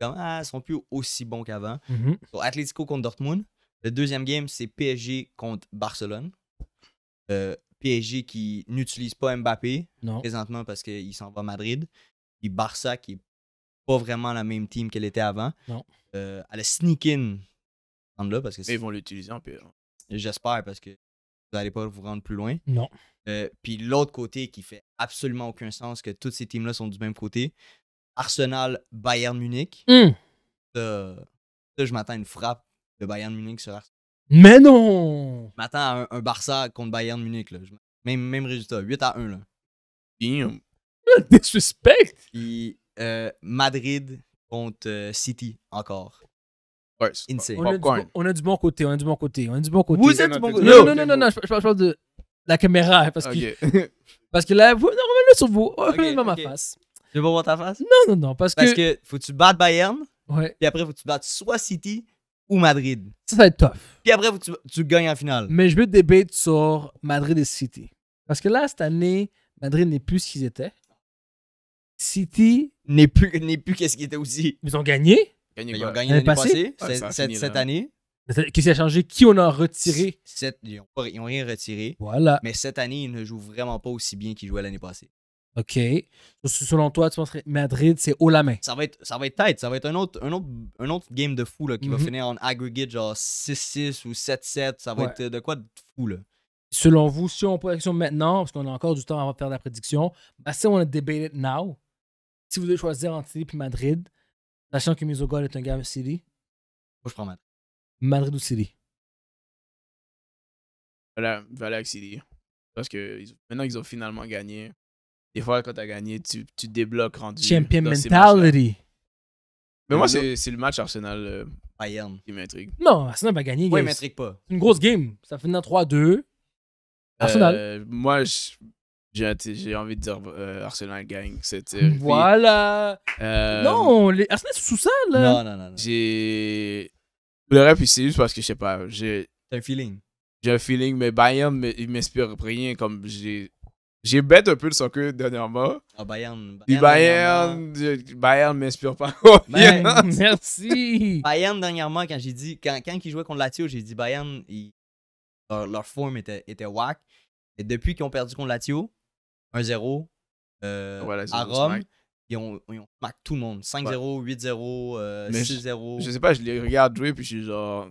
comme, ah, sont plus aussi bons qu'avant. Atlético mm-hmm. Atletico contre Dortmund. Le deuxième game, c'est PSG contre Barcelone. Euh, PSG qui n'utilise pas Mbappé présentement parce qu'il s'en va à Madrid. Puis Barça qui n'est pas vraiment la même team qu'elle était avant. Euh, elle a sneak in parce que ils vont l'utiliser en J'espère parce que vous n'allez pas vous rendre plus loin. Non. Euh, puis l'autre côté qui fait absolument aucun sens, que toutes ces teams-là sont du même côté. Arsenal, Bayern Munich. Hmm. je m'attends une frappe de Bayern Munich sur Arsenal.
Mais non!
Je m'attends à un, Barça contre Bayern Munich. Là. Même, même résultat, 8 à 1. Là. Damn. Disrespect! Puis euh, Madrid contre euh, City encore. Insane. On a, on a, du
bon, côté, on a du bon côté, on a du bon côté. Vous êtes du bon côté. Non, non, non, non, je, parle, de la caméra. Parce, que, parce que là, vous, non, le sur vous. Okay, okay. ma face. Je veux pas voir ta face? Non, non, non. Parce, que… parce que... faut tu bats Bayern. Ouais. Puis après, faut tu bats soit City ou Madrid. Ça, ça va être tough.
Puis après, faut tu, tu gagnes en finale. Mais
je veux te débattre sur Madrid et City. Parce que là, cette année, Madrid n'est plus ce qu'ils étaient. City. N'est plus, n'est plus qu'est-ce qu'ils étaient aussi. Ils ont gagné
ils ont gagné l'année passée,
ah, cette, année. Qu'est-ce qui s'est changé? Qui on a retiré?
ils n'ont rien retiré. Voilà. Mais cette année, ils ne jouent vraiment pas aussi bien qu'ils jouaient l'année passée.
OK. Selon toi, tu penses que Madrid, c'est haut la main?
Ça va être, ça va être tight. Ça va être un autre, un autre, game de fou qui va mhm. finir en aggregate, genre 6-6 ou 7-7. Ça va être euh, de quoi de fou, là?
Selon vous, si on prend l'action maintenant, parce qu'on a encore du temps avant de faire la prédiction, si on a debated now, si vous devez choisir entre et Madrid, Sachant que Misogol est un gars City,
moi je prends Madrid. Madrid ou City
Voilà, voilà avec City. Parce que maintenant qu'ils ont finalement gagné, des fois quand t'as gagné, tu, tu débloques rendu. Champion dans ces mentality. Mais moi, c'est le match Arsenal. Euh, Bayern. Qui m'intrigue. Non, Arsenal va gagner. Oui, il m'intrigue pas.
C'est une grosse game. Ça finit en 3-2.
Arsenal. Euh, moi, je, j'ai envie de dire euh, Arsenal gagne cette Voilà. Euh, non,
Arsenal c'est sous ça là. Non,
non, non. J'ai le rap c'est juste parce que je sais pas. J'ai un feeling. J'ai un feeling, mais Bayern il m'inspire rien comme j'ai. J'ai bête un peu le soccer dernièrement. Ah, Bayern. Bayern, Bayern, m'inspire pas. Ben,
merci. Bayern, dernièrement, quand j'ai dit, quand, quand ils jouaient contre l'Atio, j'ai dit Bayern, leur, forme était, était whack. Et depuis qu'ils ont perdu contre l'Atio, 1-0 euh, à Rome. Ils ont, ils smack tout le monde. 5-0, 8-0, 6-0. Je, je, sais pas, je les regarde jouer,
puis je suis genre.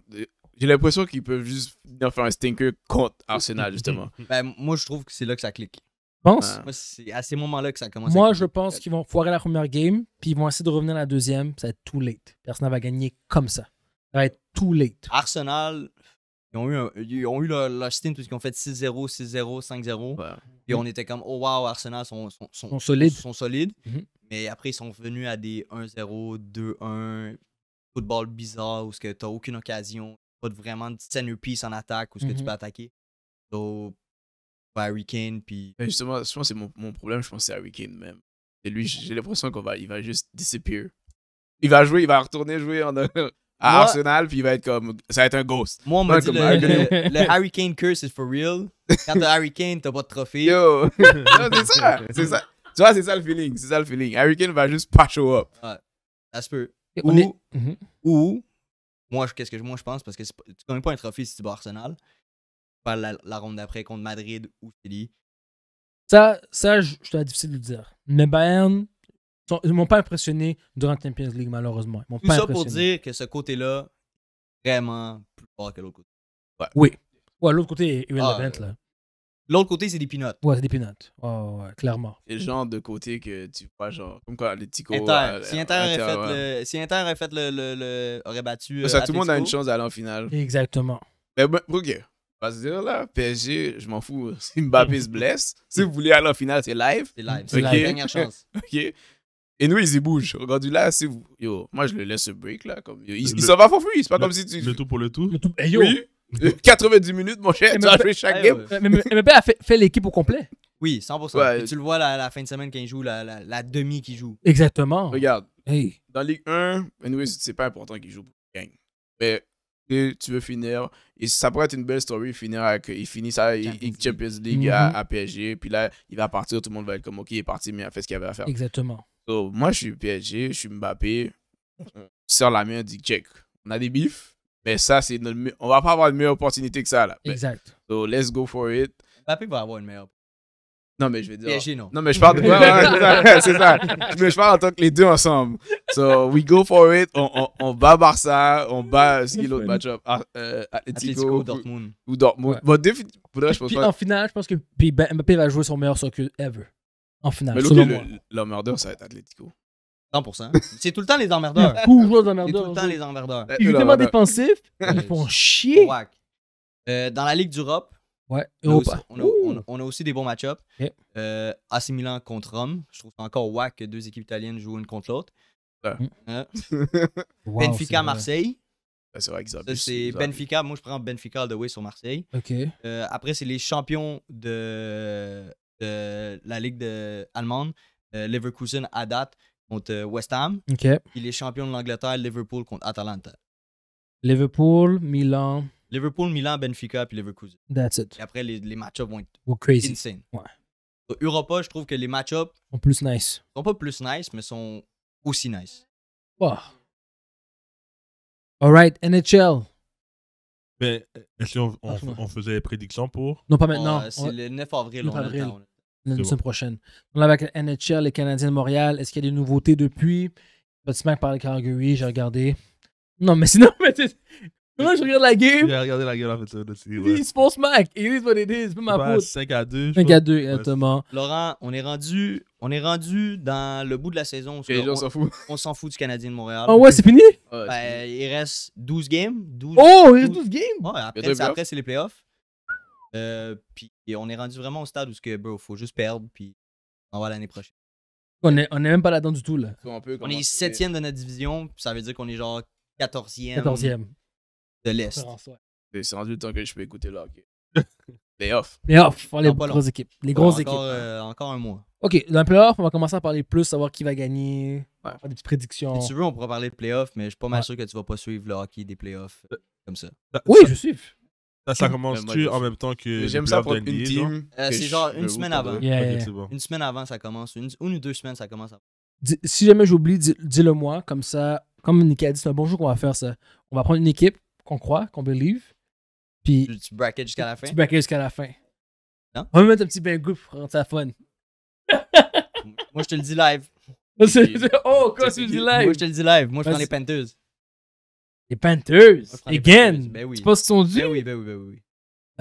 J'ai l'impression qu'ils peuvent juste venir faire un stinker contre Arsenal, justement. Ben, moi, je trouve que c'est là que ça clique. Pense.
Moi, c'est à ces moments-là que ça commence. Moi, je pense
qu'ils vont foirer la première game, puis ils vont essayer de revenir à la deuxième. Ça va être too late. Arsenal va gagner comme ça. Ça va être too late.
Arsenal, ils ont eu, ils ont eu leur, steam parce qu'ils ont fait 6-0, 6-0, 5-0. Et on était comme, oh wow, Arsenal sont, sont, solides. Mhm. Mais après, ils sont venus à des 1-0, 2-1, football bizarre où tu n'as aucune occasion, pas vraiment de centerpiece en attaque où ce que tu mhm. peux attaquer. Donc,
bah, Harry Kane, puis... Justement, je pense que c'est mon, problème, je pense que c'est Harry Kane même. Et lui, j'ai l'impression qu'il va, va juste disappear. Il va jouer, il va retourner jouer en à Arsenal, puis il va être comme. Ça va être un ghost. Moi, on m'a dit le, le,
curse is for real. Quand t'as Hurricane, Kane, t'as pas de trophée. Yo! c'est ça! C'est ça! Tu vois, c'est ça le feeling. C'est ça le feeling. Harry Kane va juste pas show up. Ça se peut. Ou, mhm. ou moi, qu'est-ce que moi je pense, parce que tu connais pas un trophée si tu vas Arsenal. Pas la, ronde d'après contre Madrid ou Chili.
Ça, ça je trouve difficile de le dire. Mais Bayern, ils ne m'ont pas impressionné durant la Champions League, malheureusement. Ils Tout pas ça pour
dire que ce côté-là,
vraiment plus fort que l'autre côté. Oui.
Ouais, l'autre côté est ah, event, là. Euh, l'autre côté, c'est des peanuts Ouais, c'est des peanuts Oh, ouais, clairement.
C'est le genre de côté que tu vois, genre, comme quoi les petits si Inter, avait fait le, si Inter le, aurait battu.
Ça, euh, tout le monde a une chance d'aller en finale.
Exactement. Mais ben, ok. Parce que là, PSG, je m'en fous. Si Mbappé se blesse, si vous voulez aller en finale, c'est live. C'est live. C'est la dernière chance. ok. Et nous, ils y bougent. Regardez là, c'est vous. Yo, moi, je le laisse break, là. Comme... il, s'en va for C'est pas comme si tu. Le tout pour le tout. Le tout... Hey, yo. 90 euh, minutes, mon cher, tu as joué chaque game. Mais père a fait, l'équipe au complet. Oui, 100%. Et tu
le vois la, la, fin de semaine quand il joue, la, la, la
demi qu'il joue. Exactement.
Regarde. Hey. Dans Ligue 1, anyway, c'est pas important qu'il joue pour gagner. Mais tu veux finir. Et ça pourrait être une belle story, finir avec. Il finit ça, il, Champions League, à, mhm. PSG. Puis là, il va partir, tout le monde va être comme, OK, il est parti, mais il a fait ce qu'il avait à faire. Exactement. donc moi, je suis PSG, je suis Mbappé. On sort la main, on dit, check. On a des bifs, mais ça, c'est notre. On va pas avoir une meilleure opportunité que ça, là. Exact. donc let's go for it.
Mbappé va avoir une meilleure
non, mais je vais dire. PSG, non. Non, mais je parle de. c'est ça, Mais je parle en tant que les deux ensemble. So, we go for it. On, on, on bat Barça. On bat. Ce qui l'autre match-up ah, euh, Atletico, ou Dortmund. Ou Dortmund. puis, En
finale, je pense que ben Mbappé va jouer son meilleur soccer ever. En finale. Mais le
l'emmerdeur,
ça va être Atletico. 100%. C'est tout le temps les emmerdeurs.
Toujours les emmerdeurs. tout le temps les
emmerdeurs. Évidemment eh, défensifs. Ils font chier. Euh, dans la Ligue d'Europe, Ouais, On a, aussi, des bons match-ups. AC euh, Milan contre Rome. Je trouve ça encore wack que deux équipes italiennes jouent une contre l'autre. Benfica Marseille.
c'est Benfica.
Moi, je prends Benfica de the sur Marseille. Euh, après, c'est les champions de, la Ligue de... allemande. Euh, Leverkusen à date contre West Ham. Et les champions de l'Angleterre, Liverpool contre Atalanta.
Liverpool, Milan,
Liverpool, Milan, Benfica, puis Leverkusen. That's it. Et après, les, les match-ups vont être crazy. insane. Ouais. Europa, je trouve que les match-ups.
sont plus nice.
sont pas plus nice, mais sont aussi nice. Wow.
All
right, NHL.
Mais euh, est-ce qu'on on, faisait les prédictions pour. Non, pas maintenant. Ah, c'est le 9 avril. 9 avril. On
la semaine prochaine. On avec la NHL, les Canadiens de Montréal. Est-ce qu'il y a des nouveautés depuis Petit mec par le Calgary, j'ai regardé. Non, mais sinon, mais moi, je regarde la
game.
a regardé la game en fait. Aussi, Il se
font smack. It is what it is.
ma 5 à 2. 5 à 2, exactement. Laurent, on est rendu. dans le bout de la saison. on s'en fout. On s'en fout du Canadien de Montréal. Ah oh, ouais, c'est fini? Ben, il reste 12 games. oh, il reste 12 games? après, c'est les playoffs. Euh, puis on est rendu vraiment au stade où il faut juste perdre. Puis on va l'année prochaine.
On n'est est même pas là-dedans du tout. là.
On, est 7 de notre division. Ça veut dire qu'on est genre 14e.
14e de l'Est. C'est rendu le temps que je peux écouter le hockey. Playoff. Playoff, pour les grosses équipes. Les grosses équipes. Euh, encore un mois.
Ok, dans le playoff, on va commencer à parler plus, savoir qui va gagner, faire des petites prédictions. Si tu
veux, on pourra parler de playoff, mais je suis pas mal sûr que tu vas pas suivre le hockey des playoffs euh, comme ça. oui, je suis. Ça, ça hmm. commence-tu en même temps que. J'aime ça pour une team. Euh, c'est genre une semaine avant. Une semaine avant, ça commence. Une, ou deux semaines, ça commence.
si jamais j'oublie, dis-le moi, comme ça. Comme Nick a dit, c'est un bon qu'on va faire ça. On va prendre une équipe, qu'on croit, qu'on believe. Puis. Tu,
braquais jusqu'à la fin. Tu
braquais jusqu'à la fin. Non? On va mettre un petit bain goût pour rendre ça fun.
Moi, je te le dis live. oh, quoi, tu le dis live? Moi, je te le dis live. Moi, je prends les penteuses.
Les penteuses? Again? Ben oui. Tu penses sont dus? Ben oui, ben oui, ben oui.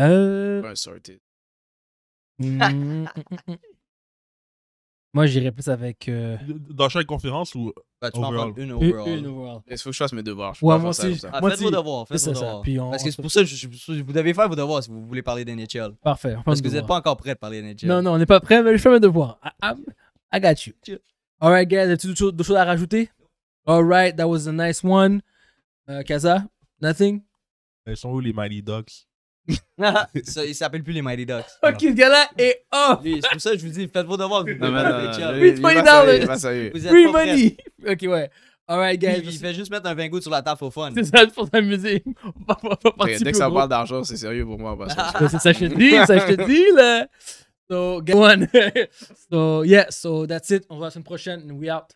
Euh. Ben, sorted.
Hmm.
Moi, j'irais plus avec. Euh,
dans chaque conférence ou. Bah, tu m'en parles une overall. une overall. Il faut que je fasse mes devoirs. Je Ouais, moi faire ça
aussi, faites vos devoirs, C'est ça, Parce que c'est pour ça que vous devez faire vos devoirs si vous voulez parler d'NHL. Parfait. Parce que vous n'êtes pas encore prêt de parler d'NHL. Non, non, on n'est
pas prêt, mais je fais mes devoirs. I, got you. All right, guys, as-tu d'autres choses- choses à rajouter? All right, that was a nice one. Euh, Kaza,
nothing? Ils sont où les Mighty dogs
il s'appelle plus les Mighty Ducks. Ok, ce gars-là et off. c'est pour ça que je vous dis, faites vos devoirs. Vous non, non, Free dollars. Free money. Ok, ouais. Alright, guys. Il, il fait juste mettre un 20 sur la table au fun. C'est ça,
pour s'amuser. dès que ça parle d'argent, c'est sérieux pour moi. ça, je te dis, ça, je te dis,
là. So, get one. so, yeah, so that's it. On se voit la semaine prochaine.
We out.